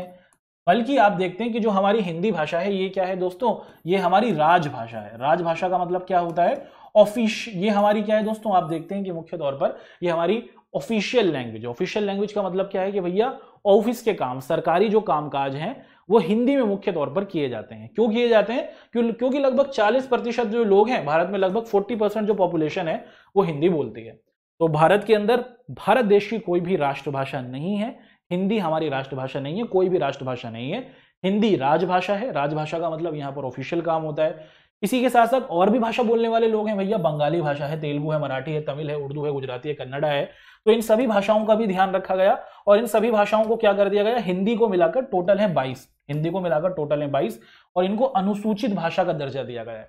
बल्कि आप देखते हैं कि जो हमारी हिंदी भाषा है ये क्या है दोस्तों ये हमारी राजभाषा है राजभाषा का मतलब क्या होता है ऑफिश ये हमारी क्या है दोस्तों आप देखते हैं कि मुख्य तौर पर ये हमारी ऑफिशियल लैंग्वेज ऑफिशियल लैंग्वेज का मतलब क्या है कि भैया ऑफिस के काम सरकारी जो कामकाज हैं वो हिंदी में मुख्य तौर पर किए जाते हैं क्यों किए जाते हैं क्यों क्योंकि लगभग 40 प्रतिशत जो लोग हैं भारत में लगभग 40 परसेंट जो पॉपुलेशन है वो हिंदी बोलती है तो भारत के अंदर भारत देश की कोई भी राष्ट्रभाषा नहीं है हिंदी हमारी राष्ट्रभाषा नहीं है कोई भी राष्ट्रभाषा नहीं है हिंदी राजभाषा है राजभाषा का मतलब यहाँ पर ऑफिशियल काम होता है इसी के साथ साथ और भी भाषा बोलने वाले लोग हैं भैया बंगाली भाषा है तेलुगु है मराठी है तमिल है उर्दू है गुजराती है कन्नडा है तो इन सभी भाषाओं का भी ध्यान रखा गया और इन सभी भाषाओं को क्या कर दिया गया हिंदी को मिलाकर टोटल है बाईस हिंदी को मिलाकर टोटल है बाईस और इनको अनुसूचित भाषा का दर्जा दिया गया है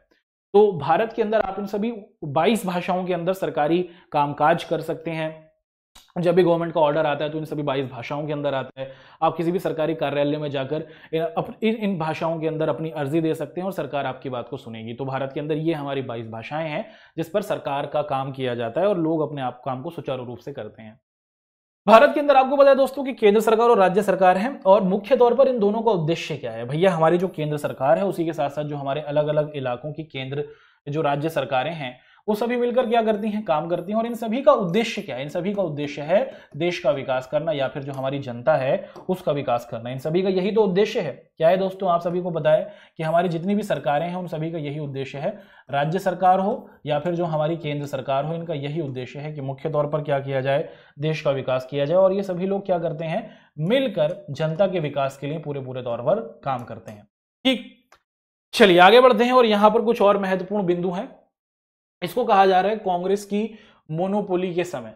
तो भारत के अंदर आप इन सभी 22 भाषाओं के अंदर सरकारी कामकाज कर सकते हैं जब भी गवर्नमेंट का ऑर्डर आता है तो इन सभी बाईस भाषाओं के अंदर आता है आप किसी भी सरकारी कार्यालय में जाकर इन इन भाषाओं के अंदर अपनी अर्जी दे सकते हैं और सरकार आपकी बात को सुनेगी तो भारत के अंदर ये हमारी बाईस भाषाएं हैं जिस पर सरकार का काम किया जाता है और लोग अपने आप काम को सुचारू रूप से करते हैं भारत के अंदर आपको पता है दोस्तों कि केंद्र सरकार और राज्य सरकार है और मुख्य तौर पर इन दोनों का उद्देश्य क्या है भैया हमारी जो केंद्र सरकार है उसी के साथ साथ जो हमारे अलग अलग इलाकों की केंद्र जो राज्य सरकारें हैं वो सभी मिलकर क्या करती हैं काम करती हैं और इन सभी का उद्देश्य क्या है इन सभी का उद्देश्य है देश का विकास करना या फिर जो हमारी जनता है उसका विकास करना इन सभी का यही तो उद्देश्य है क्या है दोस्तों आप सभी को बताए कि हमारी जितनी भी सरकारें हैं उन सभी का यही उद्देश्य है राज्य सरकार हो या फिर जो हमारी केंद्र सरकार हो इनका यही उद्देश्य है कि मुख्य तौर पर क्या किया जाए देश का विकास किया जाए और ये सभी लोग क्या करते हैं मिलकर जनता के विकास के लिए पूरे पूरे तौर पर काम करते हैं ठीक चलिए आगे बढ़ते हैं और यहां पर कुछ और महत्वपूर्ण बिंदु हैं इसको कहा जा रहा है कांग्रेस की मोनोपोली के समय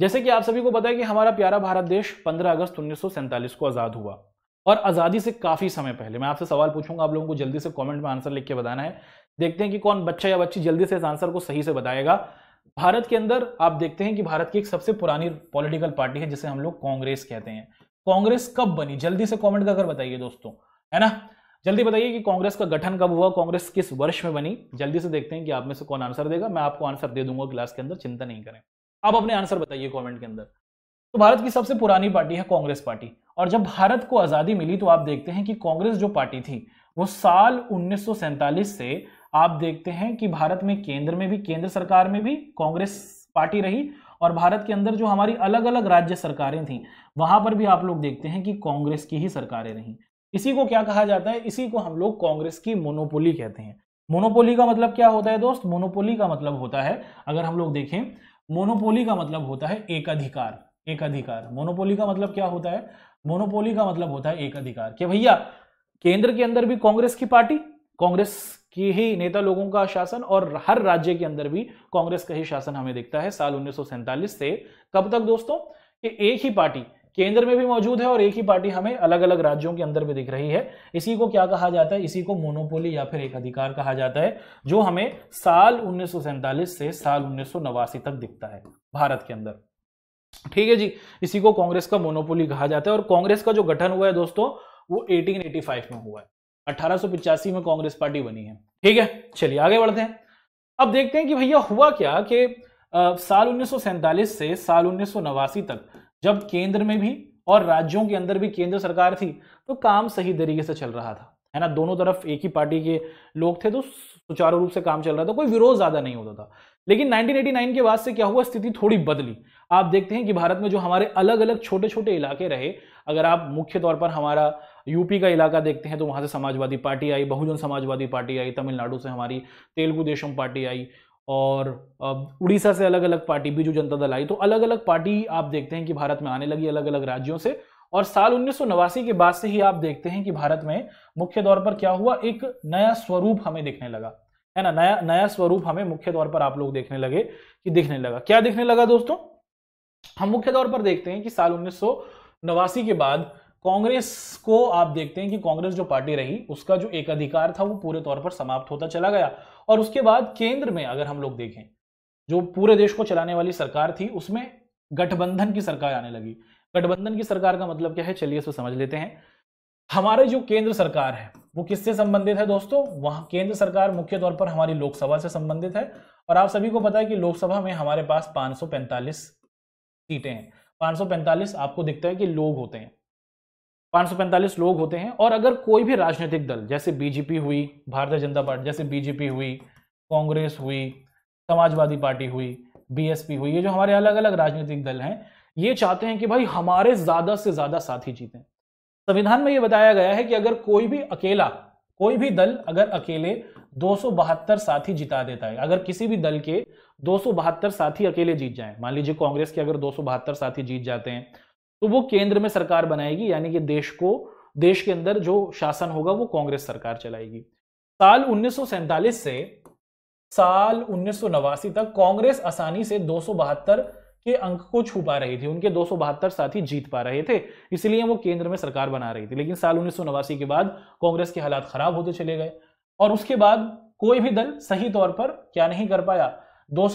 जैसे कि आप सभी को पता है कि हमारा प्यारा भारत देश 15 अगस्त उन्नीस को आज़ाद हुआ और आज़ादी से काफ़ी समय पहले मैं आपसे सवाल पूछूंगा आप लोगों को जल्दी से कमेंट में आंसर लिख के बताना है देखते हैं कि कौन बच्चा या बच्ची जल्दी से इस आंसर को सही से बताएगा भारत के अंदर आप देखते हैं कि भारत की एक सबसे पुरानी पॉलिटिकल पार्टी है जिसे हम लोग कांग्रेस कहते हैं कांग्रेस कब बनी जल्दी से कॉमेंट कर बताइए दोस्तों है ना जल्दी बताइए कि कांग्रेस का गठन कब हुआ कांग्रेस किस वर्ष में बनी जल्दी से देखते हैं कि आप में से कौन आंसर देगा मैं आपको आंसर दे दूंगा क्लास के अंदर चिंता नहीं करें आप अपने आंसर बताइए कमेंट के अंदर तो भारत की सबसे पुरानी पार्टी है कांग्रेस पार्टी और जब भारत को आज़ादी मिली तो आप देखते हैं कि कांग्रेस जो पार्टी थी वो साल उन्नीस से आप देखते हैं कि भारत में केंद्र में भी केंद्र सरकार में भी कांग्रेस पार्टी रही और भारत के अंदर जो हमारी अलग अलग राज्य सरकारें थीं वहां पर भी आप लोग देखते हैं कि कांग्रेस की ही सरकारें रहीं इसी को क्या कहा जाता है इसी को हम लोग कांग्रेस की मोनोपोली कहते हैं मोनोपोली का मतलब क्या होता है दोस्त मोनोपोली का मतलब होता है अगर हम लोग देखें मोनोपोली का मतलब होता है एक अधिकार एक अधिकार मोनोपोली का मतलब क्या होता है मोनोपोली का मतलब होता है एक अधिकार क्या भैया केंद्र के अंदर भी कांग्रेस की पार्टी कांग्रेस के ही नेता लोगों का शासन और हर राज्य के अंदर भी कांग्रेस का ही शासन हमें दिखता है साल उन्नीस से कब तक दोस्तों कि एक ही पार्टी केंद्र में भी मौजूद है और एक ही पार्टी हमें अलग अलग राज्यों के अंदर भी दिख रही है इसी को क्या कहा जाता है इसी को मोनोपोली या फिर एक अधिकार कहा जाता है जो हमें साल उन्नीस से साल उन्नीस तक दिखता है भारत के अंदर ठीक है जी इसी को कांग्रेस का मोनोपोली कहा जाता है और कांग्रेस का जो गठन हुआ है दोस्तों वो एटीन में हुआ है अठारह में कांग्रेस पार्टी बनी है ठीक है चलिए आगे बढ़ते हैं अब देखते हैं कि भैया हुआ क्या कि साल उन्नीस से साल उन्नीस तक जब केंद्र में भी और राज्यों के अंदर भी केंद्र सरकार थी तो काम सही तरीके से चल रहा था है ना दोनों तरफ एक ही पार्टी के लोग थे तो सुचारू रूप से काम चल रहा था कोई विरोध ज्यादा नहीं होता था लेकिन 1989 के बाद से क्या हुआ स्थिति थोड़ी बदली आप देखते हैं कि भारत में जो हमारे अलग अलग छोटे छोटे इलाके रहे अगर आप मुख्य तौर पर हमारा यूपी का इलाका देखते हैं तो वहाँ से समाजवादी पार्टी आई बहुजन समाजवादी पार्टी आई तमिलनाडु से हमारी तेलुगु देशम पार्टी आई और उड़ीसा से अलग अलग पार्टी बीजू जनता दल आई तो अलग अलग पार्टी आप देखते हैं कि भारत में आने लगी अलग अलग राज्यों से और साल उन्नीस के बाद से ही आप देखते हैं कि भारत में मुख्य तौर पर क्या हुआ एक नया स्वरूप हमें दिखने लगा है ना नया नया स्वरूप हमें मुख्य तौर पर आप लोग देखने लगे कि दिखने लगा क्या दिखने लगा दोस्तों हम मुख्य तौर पर देखते हैं कि साल उन्नीस के बाद कांग्रेस को आप देखते हैं कि कांग्रेस जो पार्टी रही उसका जो एक अधिकार था वो पूरे तौर पर समाप्त होता चला गया और उसके बाद केंद्र में अगर हम लोग देखें जो पूरे देश को चलाने वाली सरकार थी उसमें गठबंधन की सरकार आने लगी गठबंधन की सरकार का मतलब क्या है चलिए इसको समझ लेते हैं हमारे जो केंद्र सरकार है वो किससे संबंधित है दोस्तों वहां केंद्र सरकार मुख्य तौर पर हमारी लोकसभा से संबंधित है और आप सभी को पता है कि लोकसभा में हमारे पास 545 सीटें हैं 545 आपको दिखता है कि लोग होते हैं 545 लोग होते हैं और अगर कोई भी राजनीतिक दल जैसे बीजेपी हुई भारतीय जनता पार्टी जैसे बीजेपी हुई कांग्रेस हुई समाजवादी पार्टी हुई बीएसपी हुई ये जो हमारे अलग अलग राजनीतिक दल हैं ये चाहते हैं कि भाई हमारे ज़्यादा से ज़्यादा साथी जीतें संविधान में ये बताया गया है कि अगर कोई भी अकेला कोई भी दल अगर अकेले दो साथी जिता देता है अगर किसी भी दल के दो साथी अकेले जीत जाए मान लीजिए कांग्रेस के अगर दो साथी जीत जाते हैं तो वो केंद्र में सरकार बनाएगी यानी कि देश को देश के अंदर जो शासन होगा वो कांग्रेस सरकार चलाएगी साल उन्नीस से साल उन्नीस तक कांग्रेस आसानी से दो के अंक को छू पा रही थी उनके दो साथी जीत पा रहे थे इसलिए वो केंद्र में सरकार बना रही थी लेकिन साल उन्नीस के बाद कांग्रेस के हालात खराब होते चले गए और उसके बाद कोई भी दल सही तौर पर क्या नहीं कर पाया दो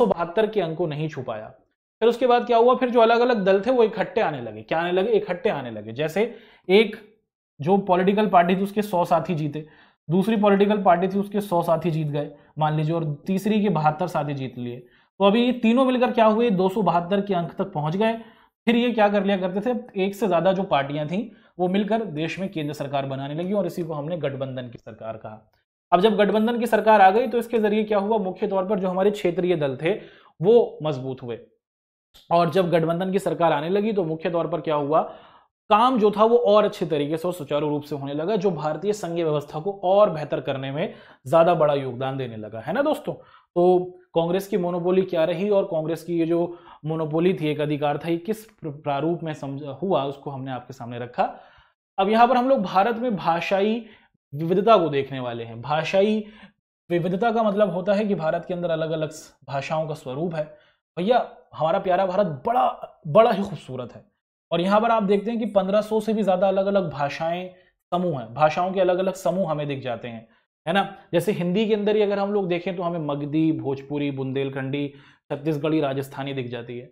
के अंक को नहीं छू पाया फिर उसके बाद क्या हुआ फिर जो अलग अलग दल थे वो इकट्ठे आने लगे क्या आने लगे इकट्ठे आने लगे जैसे एक जो पॉलिटिकल पार्टी थी उसके सौ साथी जीते दूसरी पॉलिटिकल पार्टी थी उसके सौ साथी जीत गए मान लीजिए और तीसरी के बहत्तर साथी जीत लिए तो अभी ये तीनों मिलकर क्या हुए दो के अंक तक पहुंच गए फिर ये क्या कर लिया करते थे एक से ज़्यादा जो पार्टियां थी वो मिलकर देश में केंद्र सरकार बनाने लगी और इसी को हमने गठबंधन की सरकार कहा अब जब गठबंधन की सरकार आ गई तो इसके जरिए क्या हुआ मुख्य तौर पर जो हमारे क्षेत्रीय दल थे वो मजबूत हुए और जब गठबंधन की सरकार आने लगी तो मुख्य तौर पर क्या हुआ काम जो था वो और अच्छे तरीके से और सुचारू रूप से होने लगा जो भारतीय संघीय व्यवस्था को और बेहतर करने में ज्यादा बड़ा योगदान देने लगा है ना दोस्तों तो कांग्रेस की मोनोपोली क्या रही और कांग्रेस की ये जो मोनोपोली थी एक अधिकार था ये किस प्रारूप में समझा हुआ उसको हमने आपके सामने रखा अब यहाँ पर हम लोग भारत में भाषाई विविधता को देखने वाले हैं भाषाई विविधता का मतलब होता है कि भारत के अंदर अलग अलग भाषाओं का स्वरूप है भैया हमारा प्यारा भारत बड़ा बड़ा ही खूबसूरत है और यहाँ पर आप देखते हैं कि 1500 से भी ज़्यादा अलग अलग भाषाएं समूह हैं भाषाओं के अलग अलग समूह हमें दिख जाते हैं है ना जैसे हिंदी के अंदर ही अगर हम लोग देखें तो हमें मगधी भोजपुरी बुंदेलखंडी छत्तीसगढ़ी राजस्थानी दिख जाती है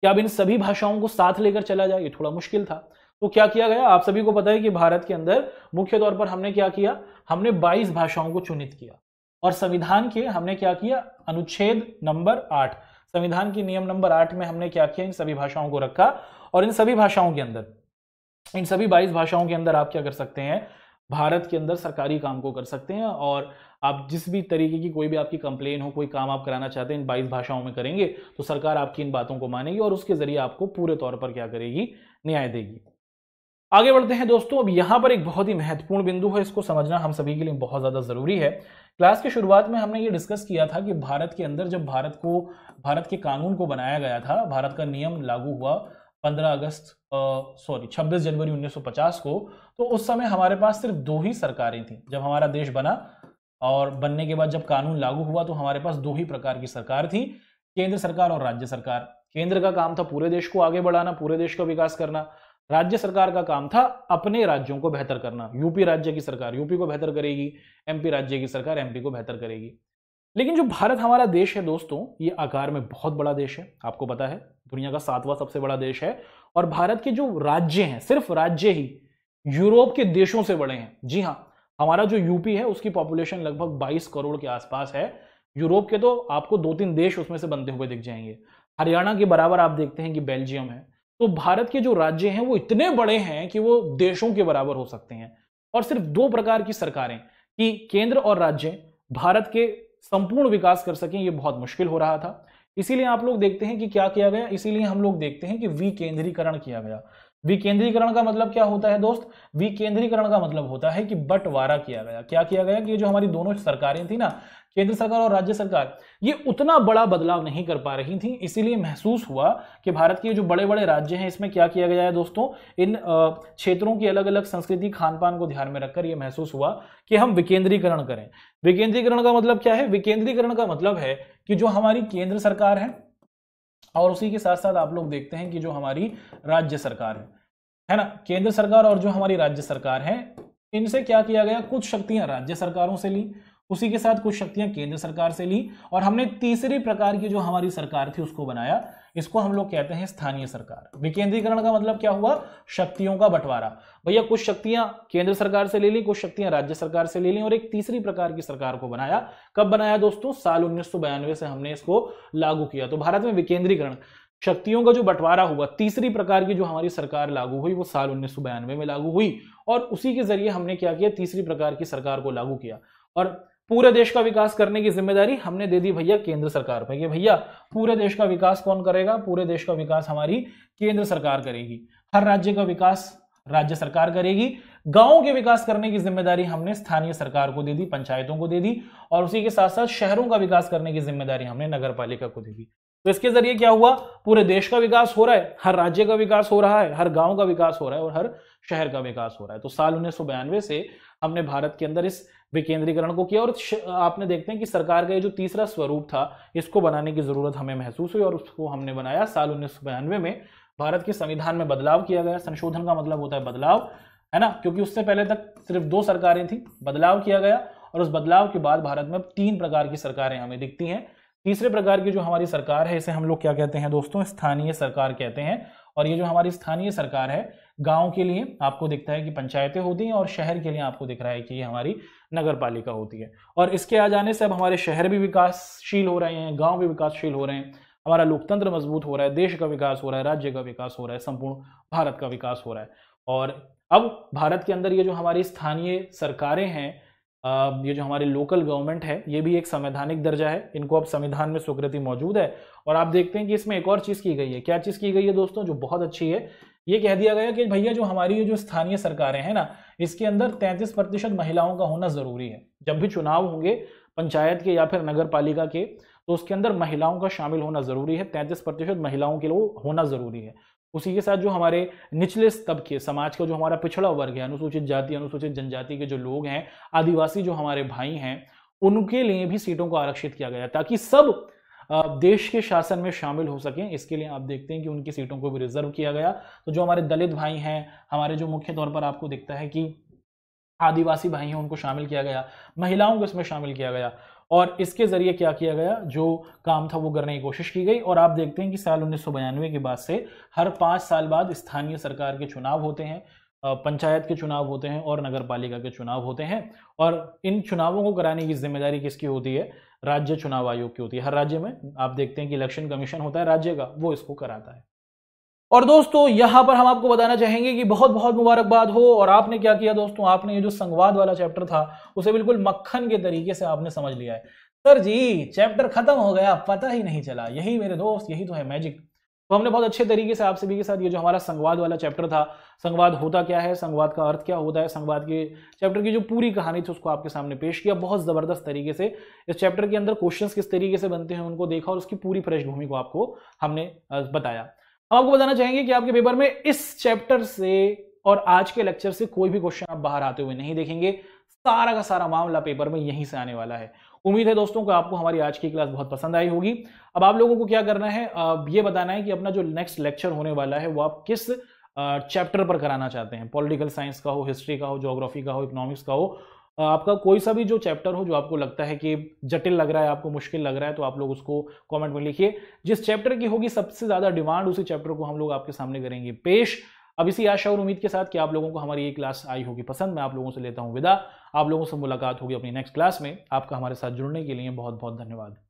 क्या अब इन सभी भाषाओं को साथ लेकर चला जाए ये थोड़ा मुश्किल था तो क्या किया गया आप सभी को पता है कि भारत के अंदर मुख्य तौर पर हमने क्या किया हमने 22 भाषाओं को चुनित किया और संविधान के हमने क्या किया अनुच्छेद नंबर आठ संविधान की नियम नंबर आठ में हमने क्या किया इन सभी भाषाओं को रखा और इन सभी भाषाओं के अंदर इन सभी बाईस भाषाओं के अंदर आप क्या कर सकते हैं भारत के अंदर सरकारी काम को कर सकते हैं और आप जिस भी तरीके की कोई भी आपकी कंप्लेन हो कोई काम आप कराना चाहते हैं इन बाईस भाषाओं में करेंगे तो सरकार आपकी इन बातों को मानेगी और उसके जरिए आपको पूरे तौर पर क्या करेगी न्याय देगी आगे बढ़ते हैं दोस्तों अब यहां पर एक बहुत ही महत्वपूर्ण बिंदु है इसको समझना हम सभी के लिए बहुत ज़्यादा ज़रूरी है क्लास की शुरुआत में हमने ये डिस्कस किया था कि भारत के अंदर जब भारत को भारत के कानून को बनाया गया था भारत का नियम लागू हुआ 15 अगस्त सॉरी 26 जनवरी 1950 को तो उस समय हमारे पास सिर्फ दो ही सरकारें थीं जब हमारा देश बना और बनने के बाद जब कानून लागू हुआ तो हमारे पास दो ही प्रकार की सरकार थी केंद्र सरकार और राज्य सरकार केंद्र का काम था पूरे देश को आगे बढ़ाना पूरे देश का विकास करना राज्य सरकार का काम था अपने राज्यों को बेहतर करना यूपी राज्य की सरकार यूपी को बेहतर करेगी एमपी राज्य की सरकार एमपी को बेहतर करेगी लेकिन जो भारत हमारा देश है दोस्तों ये आकार में बहुत बड़ा देश है आपको पता है दुनिया का सातवां सबसे बड़ा देश है और भारत के जो राज्य हैं सिर्फ राज्य ही यूरोप के देशों से बड़े हैं जी हाँ हमारा जो यूपी है उसकी पॉपुलेशन लगभग 22 करोड़ के आसपास है यूरोप के तो आपको दो तीन देश उसमें से बनते हुए दिख जाएंगे हरियाणा के बराबर आप देखते हैं कि बेल्जियम है तो भारत के जो राज्य हैं वो इतने बड़े हैं कि वो देशों के बराबर हो सकते हैं और सिर्फ दो प्रकार की सरकारें कि केंद्र और राज्य भारत के संपूर्ण विकास कर सकें ये बहुत मुश्किल हो रहा था इसीलिए आप लोग देखते हैं कि क्या किया गया इसीलिए हम लोग देखते हैं कि विकेंद्रीकरण किया गया विकेंद्रीकरण का मतलब क्या होता है दोस्त विकेंद्रीकरण का मतलब होता है कि बंटवारा किया गया क्या किया गया कि जो हमारी दोनों सरकारें थी ना केंद्र सरकार और राज्य सरकार ये उतना बड़ा बदलाव नहीं कर पा रही थी इसीलिए महसूस हुआ कि भारत के जो बड़े बड़े राज्य हैं इसमें क्या किया गया है दोस्तों इन क्षेत्रों की अलग अलग संस्कृति खान पान को ध्यान में रखकर यह महसूस हुआ कि हम विकेंद्रीकरण करें विकेंद्रीकरण का मतलब क्या है विकेंद्रीकरण का मतलब है कि जो हमारी केंद्र सरकार है और उसी के साथ साथ आप लोग देखते हैं कि जो हमारी राज्य सरकार है है ना केंद्र सरकार और जो हमारी राज्य सरकार है इनसे क्या किया गया कुछ शक्तियां राज्य सरकारों से ली उसी के साथ कुछ शक्तियां केंद्र सरकार से ली और हमने तीसरी प्रकार की जो हमारी सरकार थी उसको बनाया इसको हम लोग कहते हैं स्थानीय सरकार विकेंद्रीकरण का मतलब क्या हुआ शक्तियों का बंटवारा भैया कुछ शक्तियां केंद्र सरकार से ले ली कुछ शक्तियां राज्य सरकार से ले ली और एक तीसरी प्रकार की सरकार को बनाया कब बनाया दोस्तों साल उन्नीस से हमने इसको लागू किया तो भारत में विकेंद्रीकरण शक्तियों का जो बंटवारा हुआ तीसरी प्रकार की जो हमारी सरकार लागू हुई वो साल उन्नीस में लागू हुई और उसी के जरिए हमने क्या किया तीसरी प्रकार की सरकार को लागू किया और पूरे देश का विकास करने की जिम्मेदारी हमने दे दी भैया केंद्र सरकार पर कि भैया पूरे देश का विकास कौन करेगा पूरे देश का विकास हमारी केंद्र सरकार करेगी हर राज्य का विकास राज्य सरकार करेगी गांवों के विकास करने की जिम्मेदारी हमने स्थानीय सरकार को दे दी पंचायतों को दे दी और उसी के साथ साथ शहरों का विकास करने की जिम्मेदारी हमने नगर पालिका को दे दी तो इसके जरिए क्या हुआ पूरे देश का विकास हो रहा है हर राज्य का विकास हो रहा है हर गांव का विकास हो रहा है और हर शहर का विकास हो रहा है तो साल उन्नीस से हमने भारत के अंदर इस विकेंद्रीकरण को किया और आपने देखते हैं कि सरकार का ये जो तीसरा स्वरूप था इसको बनाने की ज़रूरत हमें महसूस हुई और उसको हमने बनाया साल उन्नीस में भारत के संविधान में बदलाव किया गया संशोधन का मतलब होता है बदलाव है ना क्योंकि उससे पहले तक सिर्फ दो सरकारें थी बदलाव किया गया और उस बदलाव के बाद भारत में तीन प्रकार की सरकारें हमें दिखती हैं तीसरे प्रकार की जो हमारी सरकार है इसे हम लोग क्या कहते हैं दोस्तों स्थानीय सरकार कहते हैं और ये जो हमारी स्थानीय सरकार है गांव के लिए आपको दिखता है कि पंचायतें होती हैं और शहर के लिए आपको दिख रहा है कि ये हमारी नगर पालिका होती है और इसके आ जाने से अब हमारे शहर भी विकासशील हो रहे हैं गाँव भी विकासशील हो रहे हैं हमारा लोकतंत्र मजबूत हो रहा है देश का विकास हो रहा है राज्य का विकास हो रहा है संपूर्ण भारत का विकास हो रहा है और अब भारत के अंदर ये जो हमारी स्थानीय सरकारें हैं ये जो हमारी लोकल गवर्नमेंट है ये भी एक संवैधानिक दर्जा है इनको अब संविधान में स्वीकृति मौजूद है और आप देखते हैं कि इसमें एक और चीज़ की गई है क्या चीज़ की गई है दोस्तों जो बहुत अच्छी है ये कह दिया गया कि भैया जो हमारी जो स्थानीय सरकारें हैं ना इसके अंदर 33 प्रतिशत महिलाओं का होना ज़रूरी है जब भी चुनाव होंगे पंचायत के या फिर नगर पालिका के तो उसके अंदर महिलाओं का शामिल होना ज़रूरी है तैंतीस प्रतिशत महिलाओं के लिए होना ज़रूरी है उसी के साथ जो हमारे निचले तबके समाज का जो हमारा पिछड़ा वर्ग है अनुसूचित जाति अनुसूचित जनजाति के जो लोग हैं आदिवासी जो हमारे भाई हैं उनके लिए भी सीटों को आरक्षित किया गया ताकि सब देश के शासन में शामिल हो सकें इसके लिए आप देखते हैं कि उनकी सीटों को भी रिजर्व किया गया तो जो हमारे दलित भाई हैं हमारे जो मुख्य तौर पर आपको दिखता है कि आदिवासी भाई हैं उनको शामिल किया गया महिलाओं को इसमें शामिल किया गया और इसके ज़रिए क्या किया गया जो काम था वो करने की कोशिश की गई और आप देखते हैं कि साल उन्नीस के बाद से हर पाँच साल बाद स्थानीय सरकार के चुनाव होते हैं पंचायत के चुनाव होते हैं और नगर पालिका के चुनाव होते हैं और इन चुनावों को कराने की जिम्मेदारी किसकी होती है राज्य चुनाव आयोग की होती है हर राज्य में आप देखते हैं कि इलेक्शन कमीशन होता है राज्य का वो इसको कराता है और दोस्तों यहां पर हम आपको बताना चाहेंगे कि बहुत बहुत मुबारकबाद हो और आपने क्या किया दोस्तों आपने ये जो संवाद वाला चैप्टर था उसे बिल्कुल मक्खन के तरीके से आपने समझ लिया है सर जी चैप्टर खत्म हो गया पता ही नहीं चला यही मेरे दोस्त यही तो है मैजिक तो हमने बहुत अच्छे तरीके से आप सभी के साथ ये जो हमारा संवाद वाला चैप्टर था संवाद होता क्या है संवाद का अर्थ क्या होता है संवाद के चैप्टर की जो पूरी कहानी थी उसको आपके सामने पेश किया बहुत ज़बरदस्त तरीके से इस चैप्टर के अंदर क्वेश्चंस किस तरीके से बनते हैं उनको देखा और उसकी पूरी पृष्ठभूमि को आपको हमने बताया हम आपको बताना चाहेंगे कि आपके पेपर में इस चैप्टर से और आज के लेक्चर से कोई भी क्वेश्चन आप बाहर आते हुए नहीं देखेंगे सारा का सारा मामला पेपर में यहीं से आने वाला है उम्मीद है दोस्तों को आपको हमारी आज की क्लास बहुत पसंद आई होगी अब आप लोगों को क्या करना है ये बताना है कि अपना जो नेक्स्ट लेक्चर होने वाला है वो आप किस चैप्टर पर कराना चाहते हैं पॉलिटिकल साइंस का हो हिस्ट्री का हो जोग्राफी का हो इकोनॉमिक्स का हो आपका कोई सा भी जो चैप्टर हो जो आपको लगता है कि जटिल लग रहा है आपको मुश्किल लग रहा है तो आप लोग उसको कमेंट में लिखिए जिस चैप्टर की होगी सबसे ज़्यादा डिमांड उसी चैप्टर को हम लोग आपके सामने करेंगे पेश अब इसी आशा और उम्मीद के साथ कि आप लोगों को हमारी ये क्लास आई होगी पसंद मैं आप लोगों से लेता हूँ विदा आप लोगों से मुलाकात होगी अपनी नेक्स्ट क्लास में आपका हमारे साथ जुड़ने के लिए बहुत बहुत धन्यवाद